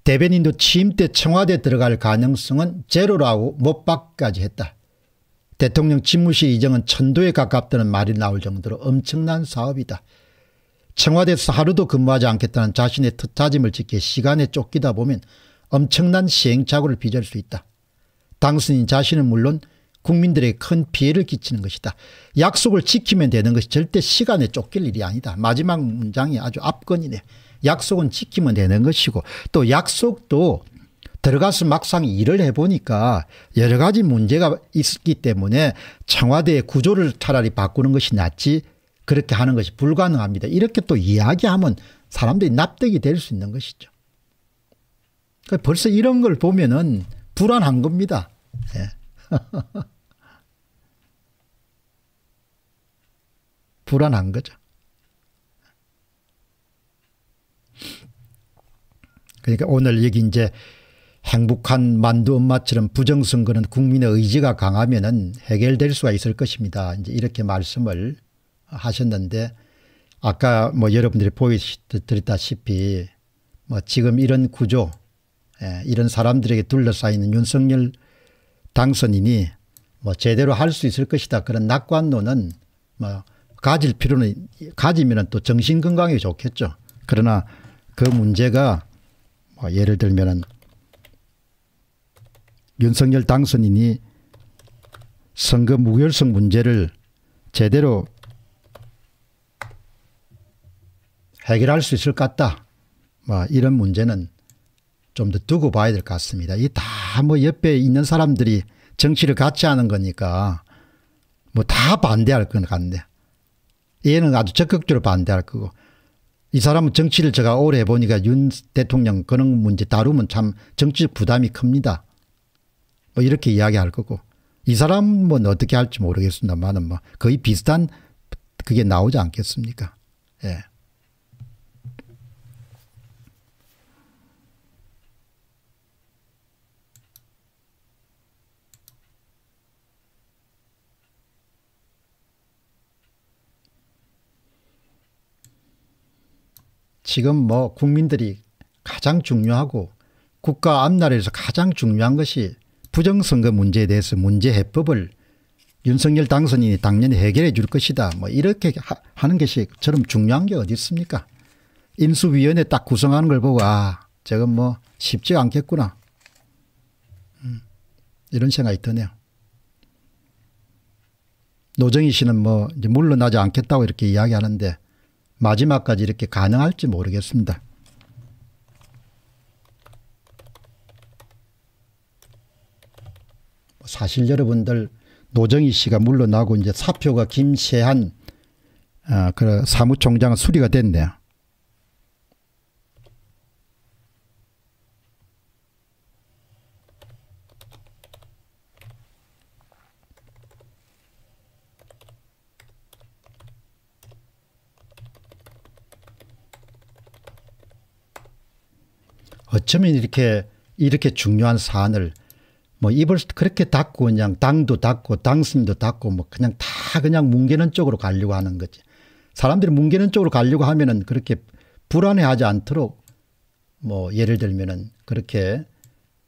대변인도 취임 때 청와대 들어갈 가능성은 제로라고 못박까지 했다. 대통령 집무실 이정은 천도에 가깝다는 말이 나올 정도로 엄청난 사업이다. 청와대에서 하루도 근무하지 않겠다는 자신의 뜻다짐을 지켜 시간에 쫓기다 보면 엄청난 시행착오를 빚을 수 있다. 당선인 자신은 물론 국민들에게 큰 피해를 끼치는 것이다. 약속을 지키면 되는 것이 절대 시간에 쫓길 일이 아니다. 마지막 문장이 아주 압권이네. 약속은 지키면 되는 것이고 또 약속도 들어가서 막상 일을 해보니까 여러 가지 문제가 있기 때문에 청와대의 구조를 차라리 바꾸는 것이 낫지 그렇게 하는 것이 불가능합니다. 이렇게 또 이야기하면 사람들이 납득이 될 수 있는 것이죠. 그러니까 벌써 이런 걸 보면은 불안한 겁니다. 예. 불안한 거죠. 그러니까 오늘 여기 이제 행복한 만두 엄마처럼 부정선거는 국민의 의지가 강하면은 해결될 수가 있을 것입니다. 이제 이렇게 말씀을 하셨는데 아까 뭐 여러분들이 보여드렸다시피 뭐 지금 이런 구조, 예, 이런 사람들에게 둘러싸이는 윤석열 당선인이 뭐 제대로 할 수 있을 것이다. 그런 낙관론은 뭐 가질 필요는 가지면 또 정신 건강에 좋겠죠. 그러나 그 문제가 뭐 예를 들면은 윤석열 당선인이 선거 무결성 문제를 제대로 해결할 수 있을 것 같다. 뭐 이런 문제는 좀 더 두고 봐야 될 것 같습니다. 이 다 뭐 옆에 있는 사람들이 정치를 같이 하는 거니까 뭐 다 반대할 것 같네. 얘는 아주 적극적으로 반대할 거고 이 사람은 정치를 제가 오래 해보니까 윤 대통령 그런 문제 다루면 참 정치적 부담이 큽니다. 뭐 이렇게 이야기할 거고 이 사람은 어떻게 할지 모르겠습니다만은 뭐 거의 비슷한 그게 나오지 않겠습니까? 예. 지금 뭐 국민들이 가장 중요하고 국가 앞날에서 가장 중요한 것이 부정선거 문제에 대해서 문제 해법을 윤석열 당선인이 당연히 해결해 줄 것이다. 뭐 이렇게 하, 는 것이 저럼 중요한 게 어디 있습니까? 인수위원회 딱 구성하는 걸 보고 아 저건 뭐 쉽지 않겠구나. 음, 이런 생각이 드네요. 노정희 씨는 뭐 이제 물러나지 않겠다고 이렇게 이야기하는데 마지막까지 이렇게 가능할지 모르겠습니다. 뭐 사실 여러분들 노정희 씨가 물러나고 이제 사표가 김세한 어, 그 사무총장 수리가 됐네요. 어쩌면 이렇게 이렇게 중요한 사안을 뭐 입을 그렇게 닫고 그냥 당도 닫고 당심도 닫고 뭐 그냥 다 그냥 뭉개는 쪽으로 가려고 하는 거지. 사람들이 뭉개는 쪽으로 가려고 하면은 그렇게 불안해하지 않도록 뭐 예를 들면은 그렇게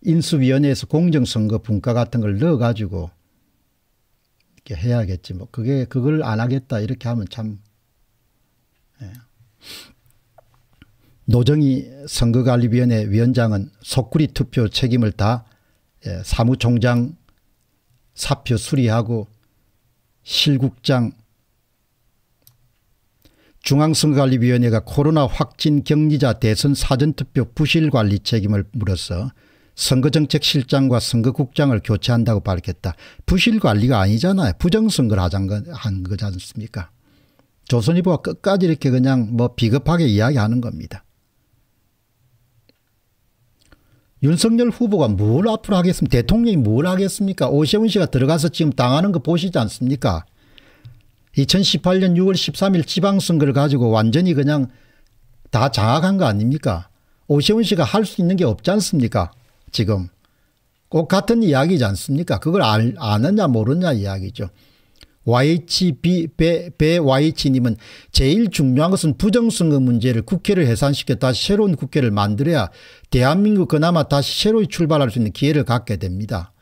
인수위원회에서 공정선거 분과 같은 걸 넣어가지고 이렇게 해야겠지 뭐 그게 그걸 안 하겠다 이렇게 하면 참 예. 노정희 선거관리위원회 위원장은 속구리 투표 책임을 다 예, 사무총장 사표 수리하고 실국장 중앙선거관리위원회가 코로나 확진 격리자 대선 사전투표 부실관리 책임을 물어서 선거정책실장과 선거국장을 교체한다고 밝혔다. 부실관리가 아니잖아요. 부정선거를 하자한 거지 않습니까? 조선일보가 끝까지 이렇게 그냥 뭐 비겁하게 이야기하는 겁니다. 윤석열 후보가 뭘 앞으로 하겠습니까? 대통령이 뭘 하겠습니까? 오세훈 씨가 들어가서 지금 당하는 거 보시지 않습니까? 2018년 6월 13일 지방선거를 가지고 완전히 그냥 다 장악한 거 아닙니까? 오세훈 씨가 할 수 있는 게 없지 않습니까? 지금. 꼭 같은 이야기지 않습니까? 그걸 알, 아느냐 모르냐 이야기죠. YHB 배, YH님은 제일 중요한 것은 부정선거 문제를 국회를 해산시켰다 새로운 국회를 만들어야 대한민국 그나마 다시 새로이 출발할 수 있는 기회를 갖게 됩니다.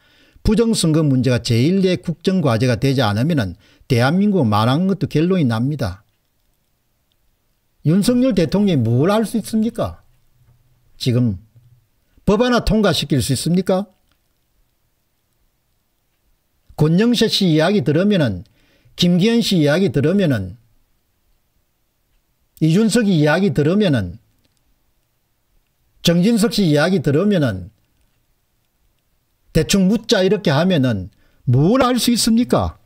부정선거 문제가 제1의 국정과제가 되지 않으면 대한민국 말한 것도 결론이 납니다. 윤석열 대통령이 뭘 할 수 있습니까? 지금 법 하나 통과시킬 수 있습니까? 권영세 씨 이야기 들으면은 김기현 씨 이야기 들으면은 이준석이 이야기 들으면은 정진석 씨 이야기 들으면은 대충 묻자 이렇게 하면은 뭘 알 수 있습니까?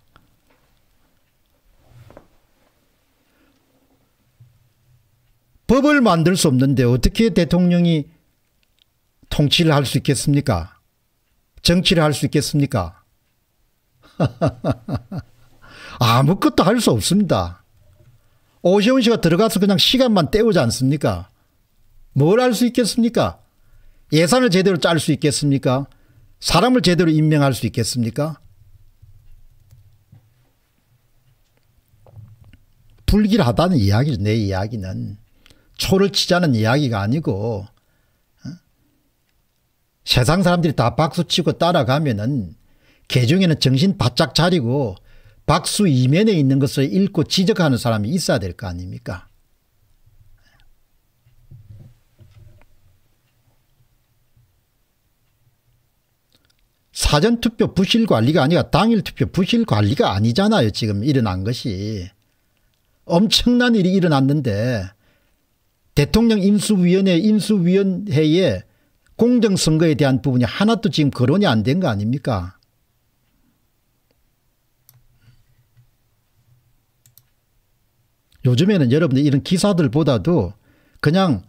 법을 만들 수 없는데 어떻게 대통령이 통치를 할 수 있겠습니까? 정치를 할 수 있겠습니까? 아무것도 할 수 없습니다. 오세훈 씨가 들어가서 그냥 시간만 때우지 않습니까? 뭘 할 수 있겠습니까? 예산을 제대로 짤 수 있겠습니까? 사람을 제대로 임명할 수 있겠습니까? 불길하다는 이야기죠. 내 이야기는. 초를 치자는 이야기가 아니고 어? 세상 사람들이 다 박수치고 따라가면은 개중에는 정신 바짝 차리고 박수 이면에 있는 것을 읽고 지적하는 사람이 있어야 될 거 아닙니까? 사전투표 부실관리가 아니라 당일투표 부실관리가 아니잖아요. 지금 일어난 것이. 엄청난 일이 일어났는데 대통령 인수위원회 인수위원회의 공정선거에 대한 부분이 하나도 지금 거론이 안 된 거 아닙니까? 요즘에는 여러분들 이런 기사들보다도 그냥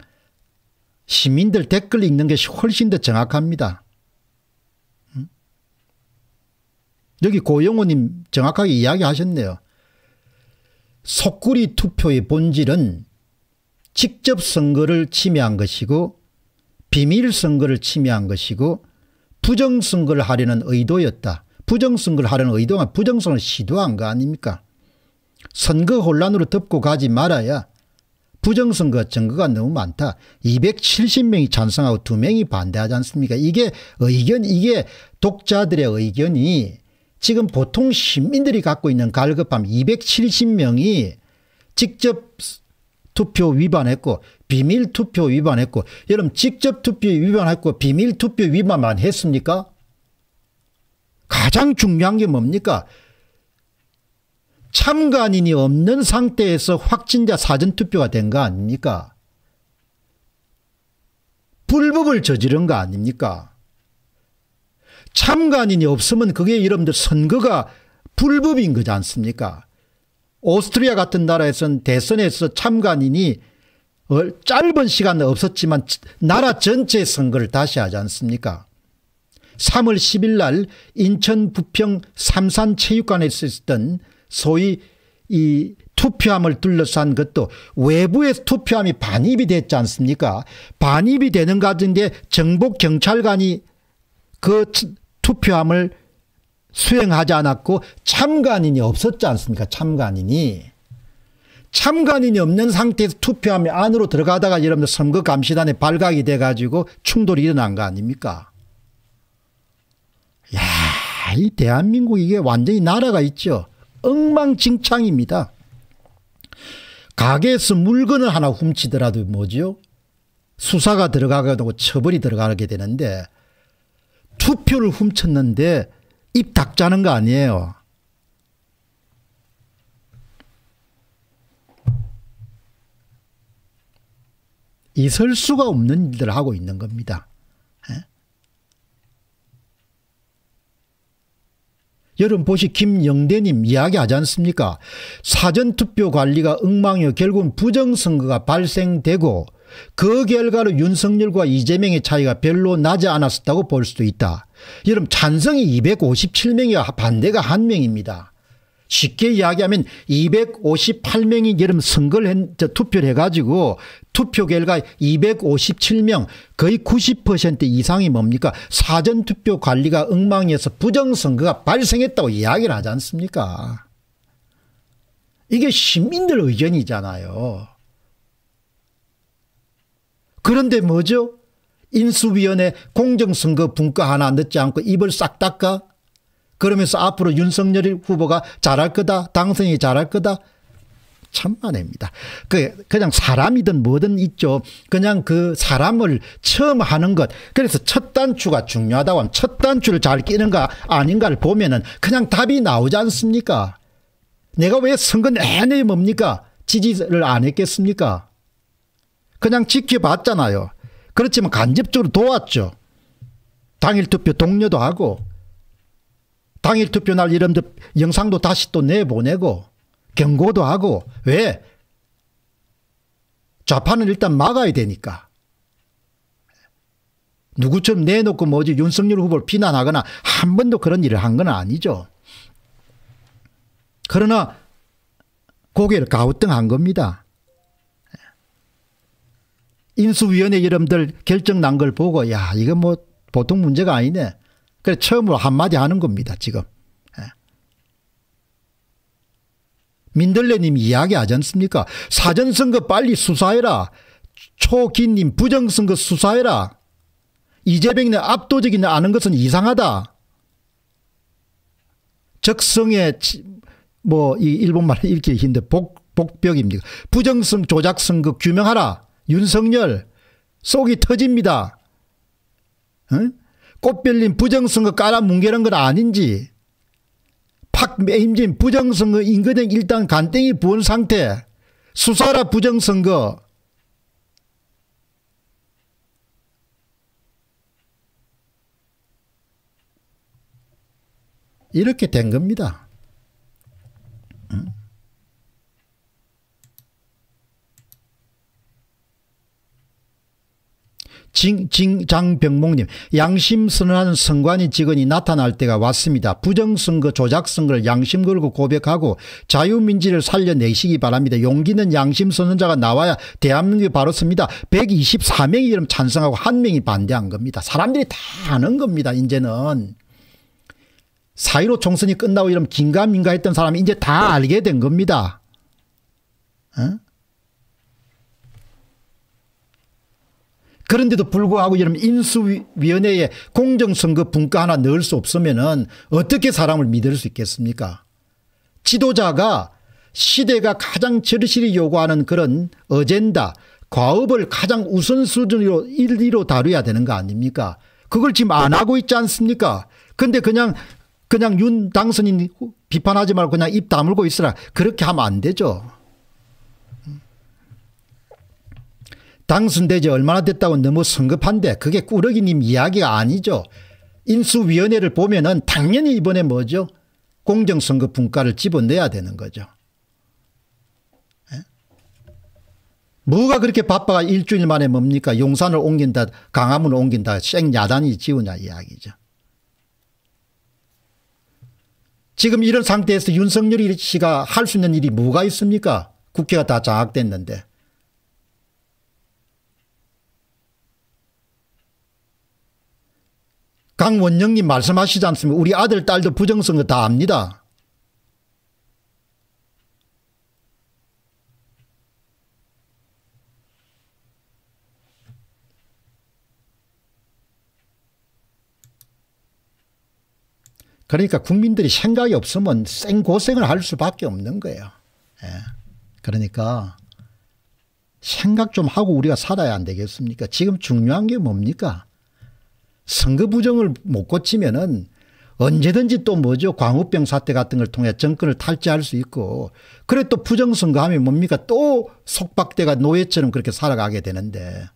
시민들 댓글 읽는 것이 훨씬 더 정확합니다. 음? 여기 고영호님 정확하게 이야기하셨네요. 속구리 투표의 본질은 직접 선거를 침해한 것이고 비밀 선거를 침해한 것이고 부정선거를 하려는 의도였다. 부정선거를 하려는 의도가 부정선거를 시도한 거 아닙니까? 선거 혼란으로 덮고 가지 말아야 부정선거 증거가 너무 많다. 270명이 찬성하고 2명이 반대하지 않습니까? 이게 의견 이게 독자들의 의견이 지금 보통 시민들이 갖고 있는 갈급함 270명이 직접 투표 위반했고 비밀 투표 위반했고 여러분 직접 투표 위반했고 비밀 투표 위반만 했습니까? 가장 중요한 게 뭡니까? 참관인이 없는 상태에서 확진자 사전투표가 된 거 아닙니까? 불법을 저지른 거 아닙니까? 참관인이 없으면 그게 여러분들 선거가 불법인 거지 않습니까? 오스트리아 같은 나라에서는 대선에서 참관인이 짧은 시간 없었지만 나라 전체 선거를 다시 하지 않습니까? 3월 10일 날 인천 부평 삼산체육관에 있었던 소위 이 투표함을 둘러싼 것도 외부에서 투표함이 반입이 됐지 않습니까 반입이 되는 것 같은데 정복 경찰관이 그 투표함을 수행하지 않았고 참관인이 없었지 않습니까 참관인이 참관인이 없는 상태에서 투표함이 안으로 들어가다가 여러분들 선거 감시단에 발각이 돼 가지고 충돌이 일어난 거 아닙니까 야이 대한민국 이게 완전히 나라가 있죠 엉망진창입니다. 가게에서 물건을 하나 훔치더라도 뭐지 수사가 들어가게 되고 처벌이 들어가게 되는데 투표를 훔쳤는데 입 닥자는 거 아니에요. 있을 수가 없는 일들을 하고 있는 겁니다. 여러분 보시 김영대님 이야기하지 않습니까? 사전투표 관리가 엉망이어 결국은 부정선거가 발생되고 그 결과로 윤석열과 이재명의 차이가 별로 나지 않았었다고 볼 수도 있다. 여러분 찬성이 257명이야 반대가 1명입니다. 쉽게 이야기하면 258명이 여름 선거를 했, 투표를 해가지고 투표 결과 257명 거의 90% 이상이 뭡니까 사전투표 관리가 엉망이어서 부정선거가 발생했다고 이야기를 하지 않습니까 이게 시민들 의견이잖아요 그런데 뭐죠 인수위원회 공정선거 분과 하나 넣지 않고 입을 싹 닦아 그러면서 앞으로 윤석열 후보가 잘할 거다. 당선이 잘할 거다. 참만입니다. 그 그냥 사람이든 뭐든 있죠. 그냥 그 사람을 처음 하는 것. 그래서 첫 단추가 중요하다고 하면 첫 단추를 잘 끼는가 아닌가를 보면은 그냥 답이 나오지 않습니까? 내가 왜 선거 내내 뭡니까? 지지를 안 했겠습니까? 그냥 지켜봤잖아요. 그렇지만 간접적으로 도왔죠. 당일 투표 동료도 하고 당일 투표 날 이름도 영상도 다시 또 내보내고 경고도 하고 왜? 좌파는 일단 막아야 되니까. 누구처럼 내놓고 뭐지 윤석열 후보를 비난하거나 한 번도 그런 일을 한 건 아니죠. 그러나 고개를 가우뚱한 겁니다. 인수위원회 이름들 결정 난 걸 보고 야 이거 뭐 보통 문제가 아니네. 그래 처음으로 한마디 하는 겁니다. 지금. 예. 민들레님 이야기하지 않습니까? 사전선거 빨리 수사해라. 초기님 부정선거 수사해라. 이재백이 압도적인 아는 것은 이상하다. 적성의 뭐 이 일본말 읽기 힘든 복, 복벽입니다. 부정성 조작선거 규명하라. 윤석열 속이 터집니다. 응? 꽃별님 부정선거 깔아뭉개는 건 아닌지 박매임진 부정선거 인근행 일단 간땡이 부은 상태 수사라 부정선거 이렇게 된 겁니다. 진, 장병목님 양심선언하는 선관위 직원이 나타날 때가 왔습니다. 부정선거 조작선거를 양심 걸고 고백하고 자유민주를 살려내시기 바랍니다. 용기는 양심선언자가 나와야 대한민국이 바로 씁니다. 124명이 이름 찬성하고 한 명이 반대한 겁니다. 사람들이 다 아는 겁니다. 이제는. 4.15 총선이 끝나고 이러면 긴가민가 했던 사람이 이제 다 알게 된 겁니다. 어? 그런데도 불구하고 이런 인수위원회에 공정선거 분과 하나 넣을 수 없으면 어떻게 사람을 믿을 수 있겠습니까 지도자가 시대가 가장 절실히 요구하는 그런 어젠다 과업을 가장 우선 수준으로 일위로 다뤄야 되는 거 아닙니까 그걸 지금 안 하고 있지 않습니까 근데 그냥 그냥 윤 당선인 비판하지 말고 그냥 입 다물고 있으라 그렇게 하면 안 되죠 당선되지 얼마나 됐다고 너무 성급한데 그게 꾸러기님 이야기가 아니죠. 인수위원회를 보면 은 당연히 이번에 뭐죠? 공정선거 분과를 집어넣어야 되는 거죠. 예? 뭐가 그렇게 바빠가 일주일 만에 뭡니까? 용산을 옮긴다 강화문을 옮긴다 쌩야단이 지우냐 이야기죠. 지금 이런 상태에서 윤석열 씨가 할 수 있는 일이 뭐가 있습니까? 국회가 다 장악됐는데. 강원영님 말씀하시지 않습니까? 우리 아들 딸도 부정선거 다 압니다. 그러니까 국민들이 생각이 없으면 생고생을 할 수밖에 없는 거예요. 예. 그러니까 생각 좀 하고 우리가 살아야 안 되겠습니까? 지금 중요한 게 뭡니까? 선거 부정을 못 고치면은 언제든지 또 뭐죠 광우병 사태 같은 걸 통해 정권을 탈취할 수 있고 그래 또 부정선거 하면 뭡니까 또 속박대가 노예처럼 그렇게 살아가게 되는데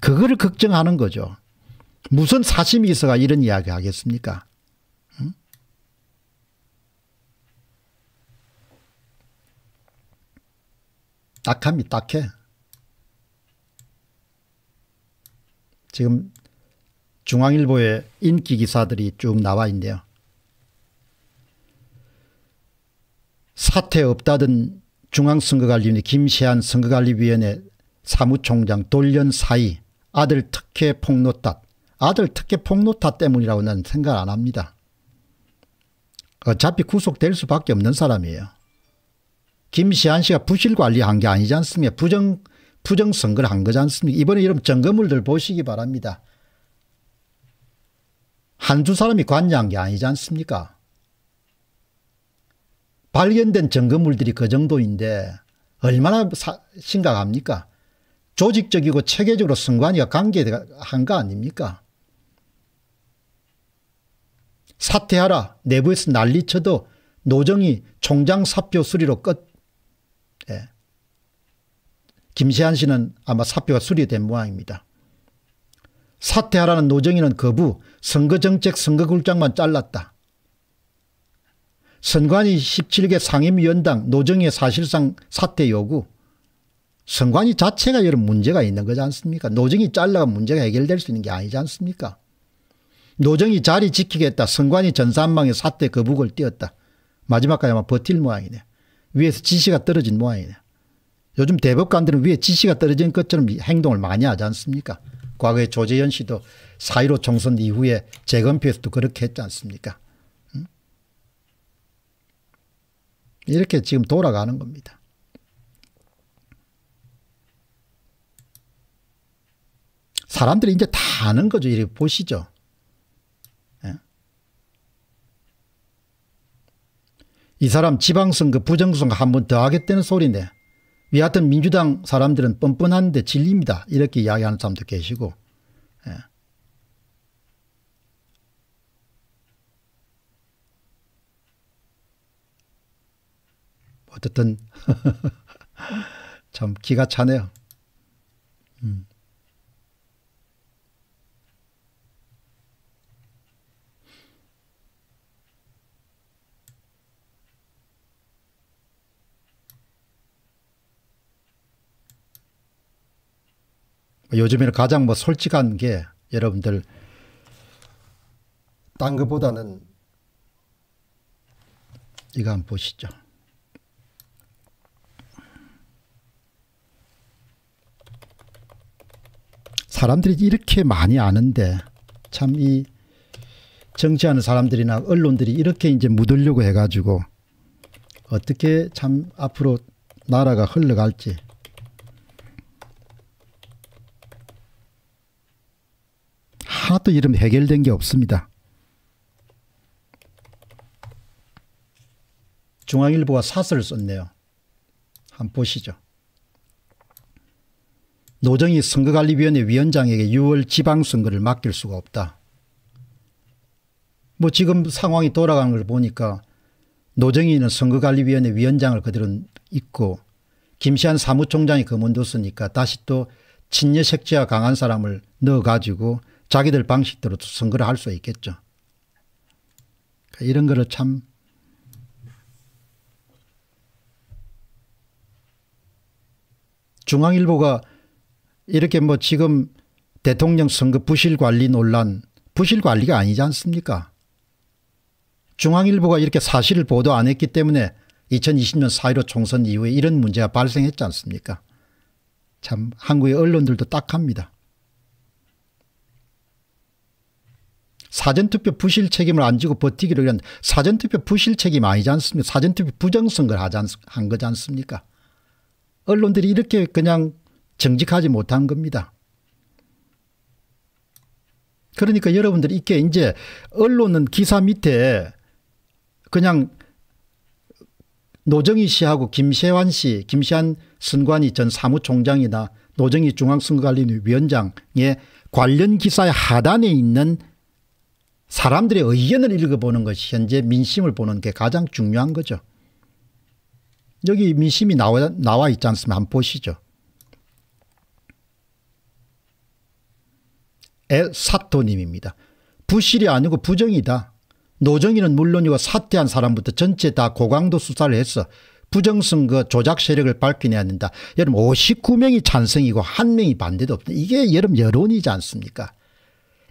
그거를 걱정하는 거죠. 무슨 사심이 있어가 이런 이야기 하겠습니까 응? 딱합니다. 딱해. 지금 중앙일보의 인기 기사들이 쭉 나와 있네요. 사태 없다던 중앙선거관리위원회 김시한 선거관리위원회 사무총장 돌연 사이 아들 특혜 폭로 탓 아들 특혜 폭로 탓 때문이라고 는 생각 안 합니다. 어차피 구속될 수밖에 없는 사람이에요. 김시한 씨가 부실관리한 게 아니지 않습니까 부정, 부정선거를 한 거지 않습니까 이번에 이런 점검물들 보시기 바랍니다. 한두 사람이 관여한 게 아니지 않습니까? 발견된 증거물들이 그 정도인데 얼마나 사, 심각합니까? 조직적이고 체계적으로 선관위가 관계한 거 아닙니까? 사퇴하라 내부에서 난리쳐도 노정이 총장 사표 수리로 끝. 예. 김세한 씨는 아마 사표가 수리된 모양입니다. 사퇴하라는 노정희는 거부 선거정책 선거굴장만 잘랐다. 선관위 17개 상임위원당 노정희의 사실상 사퇴 요구 선관위 자체가 여러 문제가 있는 거지 않습니까 노정희 잘라가 문제가 해결될 수 있는 게 아니지 않습니까 노정희 자리 지키겠다 선관위 전산망의 사퇴 거북을 띄었다 마지막까지 아마 버틸 모양이네 위에서 지시가 떨어진 모양이네 요즘 대법관들은 위에 지시가 떨어진 것처럼 행동을 많이 하지 않습니까 과거에 조재현 씨도 4.15 총선 이후에 재건표에서도 그렇게 했지 않습니까? 음? 이렇게 지금 돌아가는 겁니다. 사람들이 이제 다 아는 거죠. 이렇게 보시죠. 예? 이 사람 지방선거 부정선거 한 번 더 하겠다는 소리네. 여하튼 민주당 사람들은 뻔뻔한데 진리입니다. 이렇게 이야기하는 사람도 계시고 예. 어쨌든 참 기가 차네요. 음. 요즘에는 가장 뭐 솔직한 게 여러분들 딴 것보다는 이거 한번 보시죠. 사람들이 이렇게 많이 아는데 참 이 정치하는 사람들이나 언론들이 이렇게 이제 묻으려고 해가지고 어떻게 참 앞으로 나라가 흘러갈지 하나도 이름 해결된 게 없습니다. 중앙일보가 사설을 썼네요. 한번 보시죠. 노정희 선거관리위원회 위원장에게 6월 지방선거를 맡길 수가 없다. 뭐 지금 상황이 돌아가는 걸 보니까 노정희는 선거관리위원회 위원장을 그대로 있고 김시한 사무총장이 그만뒀으니까 다시 또 친녀 색채가 강한 사람을 넣어가지고 자기들 방식대로 선거를 할 수 있겠죠. 그러니까 이런 거를 참 중앙일보가 이렇게 뭐 지금 대통령 선거 부실관리 논란 부실관리가 아니지 않습니까 중앙일보가 이렇게 사실을 보도 안 했기 때문에 2020년 4.15 총선 이후에 이런 문제가 발생했지 않습니까 참 한국의 언론들도 딱합니다 사전투표 부실 책임을 안 지고 버티기로 이런 사전투표 부실 책임 아니지 않습니까? 사전투표 부정선거를 하지 않, 한 거지 않습니까? 언론들이 이렇게 그냥 정직하지 못한 겁니다. 그러니까 여러분들이 이게 이제 언론은 기사 밑에 그냥 노정희 씨하고 김세환 씨, 김세환 선관위 전 사무총장이나 노정희 중앙선거관리위원장의 관련 기사의 하단에 있는 사람들의 의견을 읽어보는 것이 현재 민심을 보는 게 가장 중요한 거죠. 여기 민심이 나와, 나와 있지 않습니까? 한번 보시죠. 사토님입니다. 부실이 아니고 부정이다. 노정이는 물론이고 사퇴한 사람부터 전체 다 고강도 수사를 해서 부정선거 조작 세력을 밝혀내야 된다. 여러분 59명이 찬성이고 1명이 반대도 없다. 이게 여러분 여론이지 않습니까?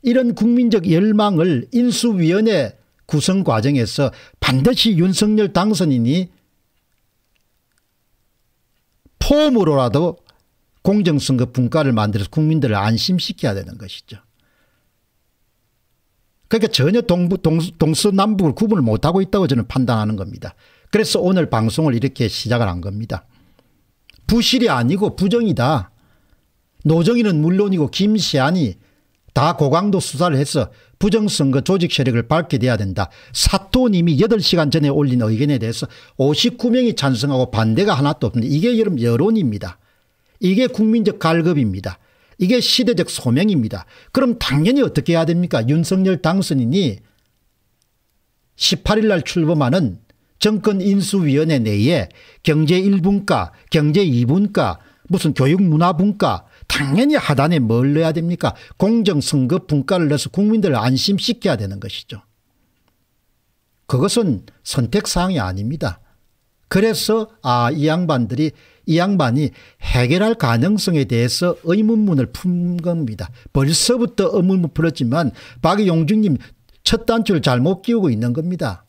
이런 국민적 열망을 인수위원회 구성 과정에서 반드시 윤석열 당선인이 폼으로라도 공정선거 분과를 만들어서 국민들을 안심시켜야 되는 것이죠. 그러니까 전혀 동부, 동서, 남북을 구분을 못하고 있다고 저는 판단하는 겁니다. 그래서 오늘 방송을 이렇게 시작을 한 겁니다. 부실이 아니고 부정이다. 노정이는 물론이고 김시안이 다 고강도 수사를 해서 부정선거 조직 세력을 밝게 돼야 된다. 사토님이 8시간 전에 올린 의견에 대해서 59명이 찬성하고 반대가 하나도 없는데 이게 여러분 여론입니다. 이게 국민적 갈급입니다. 이게 시대적 소명입니다. 그럼 당연히 어떻게 해야 됩니까? 윤석열 당선인이 18일 날 출범하는 정권인수위원회 내에 경제 1분과 경제 2분과 무슨 교육문화분과 당연히 하단에 뭘 넣어야 됩니까? 공정선거 분가를 넣어서 국민들을 안심시켜야 되는 것이죠. 그것은 선택사항이 아닙니다. 그래서 아이 양반들이 이 양반이 해결할 가능성에 대해서 의문문을 푼 겁니다. 벌써부터 의문문 풀었지만 박용중님 첫 단추를 잘못 끼우고 있는 겁니다.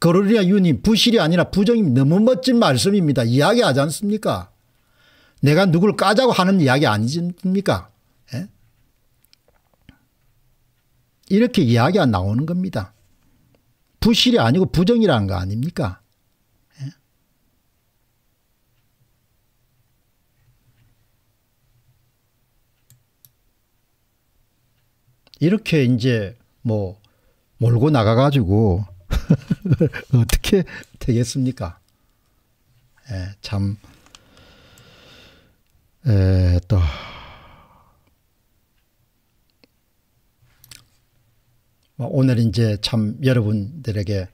거로리아 예. 유님 부실이 아니라 부정님 너무 멋진 말씀입니다. 이야기하지 않습니까? 내가 누굴 까자고 하는 이야기 아니십니까? 예? 이렇게 이야기가 나오는 겁니다. 부실이 아니고 부정이라는 거 아닙니까? 예? 이렇게 이제 뭐 몰고 나가가지고 어떻게 되겠습니까? 예, 참. えー、っと、오늘 뭐, 이제 참 여러분들에게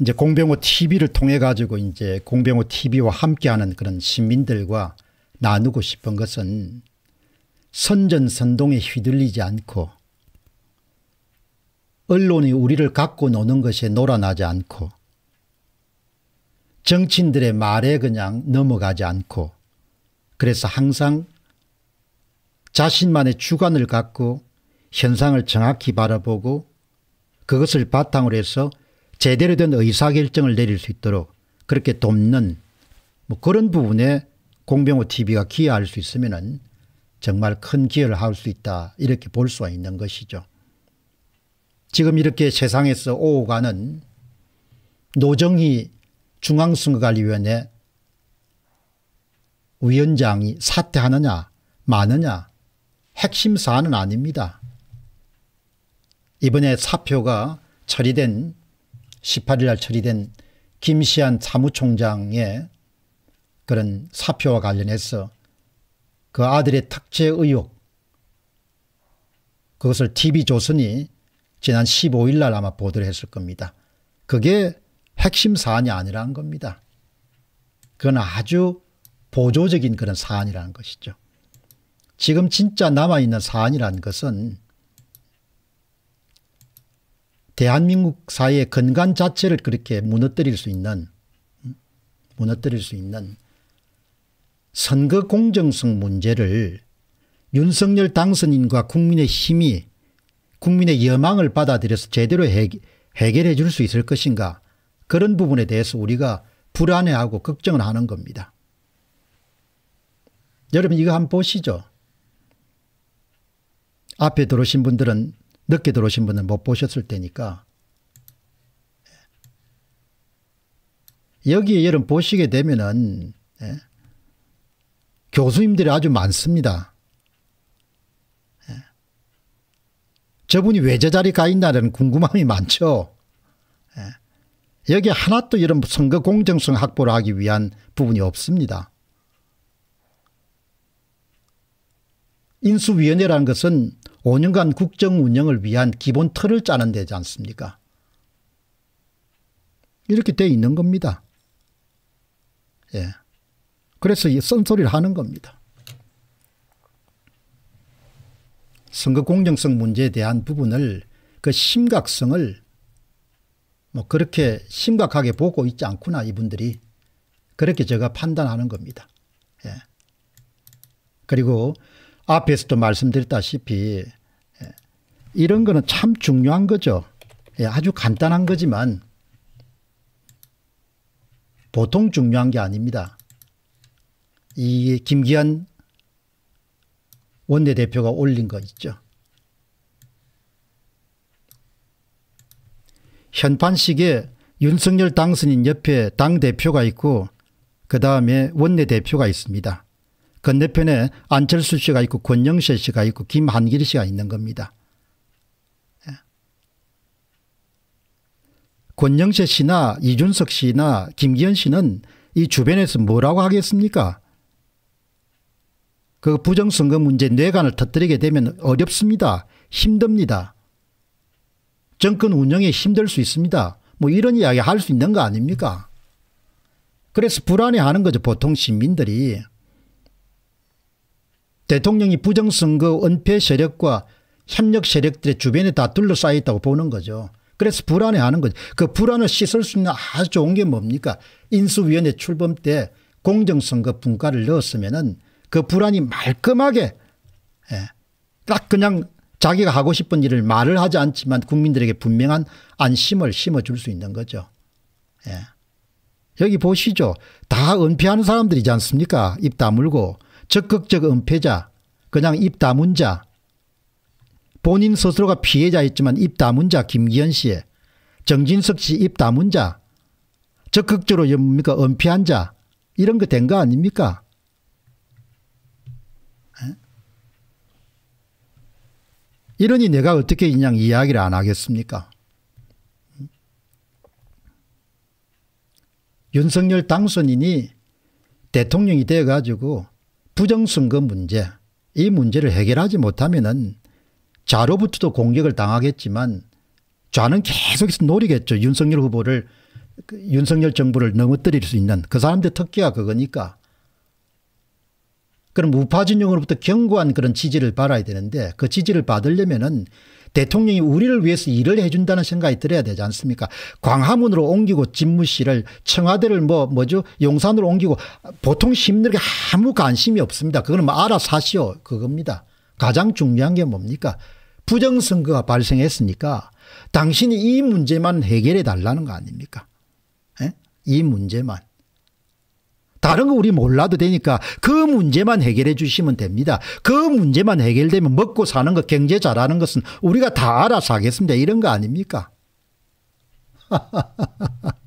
이제 공병호 TV를 통해 가지고 이제 공병호 TV와 함께하는 그런 시민들과 나누고 싶은 것은 선전선동에 휘둘리지 않고 언론이 우리를 갖고 노는 것에 놀아나지 않고 정치인들의 말에 그냥 넘어가지 않고 그래서 항상 자신만의 주관을 갖고 현상을 정확히 바라보고 그것을 바탕으로 해서 제대로 된 의사결정을 내릴 수 있도록 그렇게 돕는 뭐 그런 부분에 공병호 TV가 기여할 수 있으면 정말 큰 기여를 할 수 있다 이렇게 볼 수가 있는 것이죠. 지금 이렇게 세상에서 오가는 노정희 중앙선거관리위원회 위원장이 사퇴하느냐 마느냐 핵심 사안은 아닙니다. 이번에 사표가 처리된 18일 날 처리된 김시한 사무총장의 그런 사표와 관련해서 그 아들의 탁재 의혹 그것을 TV조선이 지난 15일 날 아마 보도를 했을 겁니다. 그게 핵심 사안이 아니라는 겁니다. 그건 아주 보조적인 그런 사안이라는 것이죠. 지금 진짜 남아있는 사안이라는 것은 대한민국 사회의 근간 자체를 그렇게 무너뜨릴 수 있는 무너뜨릴 수 있는 선거 공정성 문제를 윤석열 당선인과 국민의 힘이 국민의 여망을 받아들여서 제대로 해결해 줄 수 있을 것인가 그런 부분에 대해서 우리가 불안해하고 걱정을 하는 겁니다. 여러분 이거 한번 보시죠. 앞에 들어오신 분들은 늦게 들어오신 분은 못 보셨을 테니까 여기에 여러분 보시게 되면은 예, 교수님들이 아주 많습니다. 저분이 왜제자리가 있나라는 궁금함이 많죠. 예. 여기 하나도 이런 선거 공정성 확보를 하기 위한 부분이 없습니다. 인수위원회라는 것은 5년간 국정운영을 위한 기본 틀을 짜는 데지 않습니까 이렇게 돼 있는 겁니다. 예. 그래서 이 쓴소리를 하는 겁니다. 선거 공정성 문제에 대한 부분을 그 심각성을 뭐 그렇게 심각하게 보고 있지 않구나 이분들이 그렇게 제가 판단하는 겁니다. 예. 그리고 앞에서도 말씀드렸다시피 예. 이런 거는 참 중요한 거죠. 예. 아주 간단한 거지만 보통 중요한 게 아닙니다. 이 김기현 원내대표가 올린 거 있죠. 현판식에 윤석열 당선인 옆에 당대표가 있고 그 다음에 원내대표가 있습니다. 건너편에 안철수 씨가 있고 권영세 씨가 있고 김한길 씨가 있는 겁니다. 예. 권영세 씨나 이준석 씨나 김기현 씨는 이 주변에서 뭐라고 하겠습니까? 그 부정선거 문제 뇌관을 터뜨리게 되면 어렵습니다. 힘듭니다. 정권 운영이 힘들 수 있습니다. 뭐 이런 이야기 할 수 있는 거 아닙니까? 그래서 불안해하는 거죠. 보통 시민들이. 대통령이 부정선거 은폐 세력과 협력 세력들의 주변에 다 둘러싸여 있다고 보는 거죠. 그래서 불안해하는 거죠. 그 불안을 씻을 수 있는 아주 좋은 게 뭡니까? 인수위원회 출범 때 공정선거 분과를 넣었으면 은그 불안이 말끔하게 예, 딱 그냥 자기가 하고 싶은 일을 말을 하지 않지만 국민들에게 분명한 안심을 심어줄 수 있는 거죠. 예. 여기 보시죠. 다 은폐하는 사람들이지 않습니까? 입 다물고 적극적 은폐자 그냥 입 다문 자 본인 스스로가 피해자였지만 입 다문 자 김기현 씨 정진석 씨 입 다문 자 적극적으로 뭡니까 은폐한 자 이런 거 된 거 아닙니까? 이러니 내가 어떻게 인양 이야기를 안 하겠습니까? 윤석열 당선인이 대통령이 되어가지고 부정선거 문제 이 문제를 해결하지 못하면은 좌로부터도 공격을 당하겠지만 좌는 계속해서 노리겠죠. 윤석열 후보를 그 윤석열 정부를 넘어뜨릴 수 있는 그사람들 특기가 그거니까 그럼 우파 진영으로부터 견고한 그런 지지를 받아야 되는데 그 지지를 받으려면은 대통령이 우리를 위해서 일을 해준다는 생각이 들어야 되지 않습니까 광화문으로 옮기고 집무실을 청와대를 뭐 뭐죠 용산으로 옮기고 보통 시민들에게 아무 관심이 없습니다 그거는 뭐 알아서 하시오 그겁니다 가장 중요한 게 뭡니까 부정선거가 발생했으니까 당신이 이 문제만 해결해 달라는 거 아닙니까 에? 예? 이 문제만 다른 거 우리 몰라도 되니까 그 문제만 해결해 주시면 됩니다. 그 문제만 해결되면 먹고 사는 거 경제 잘하는 것은 우리가 다 알아서 하겠습니다. 이런 거 아닙니까?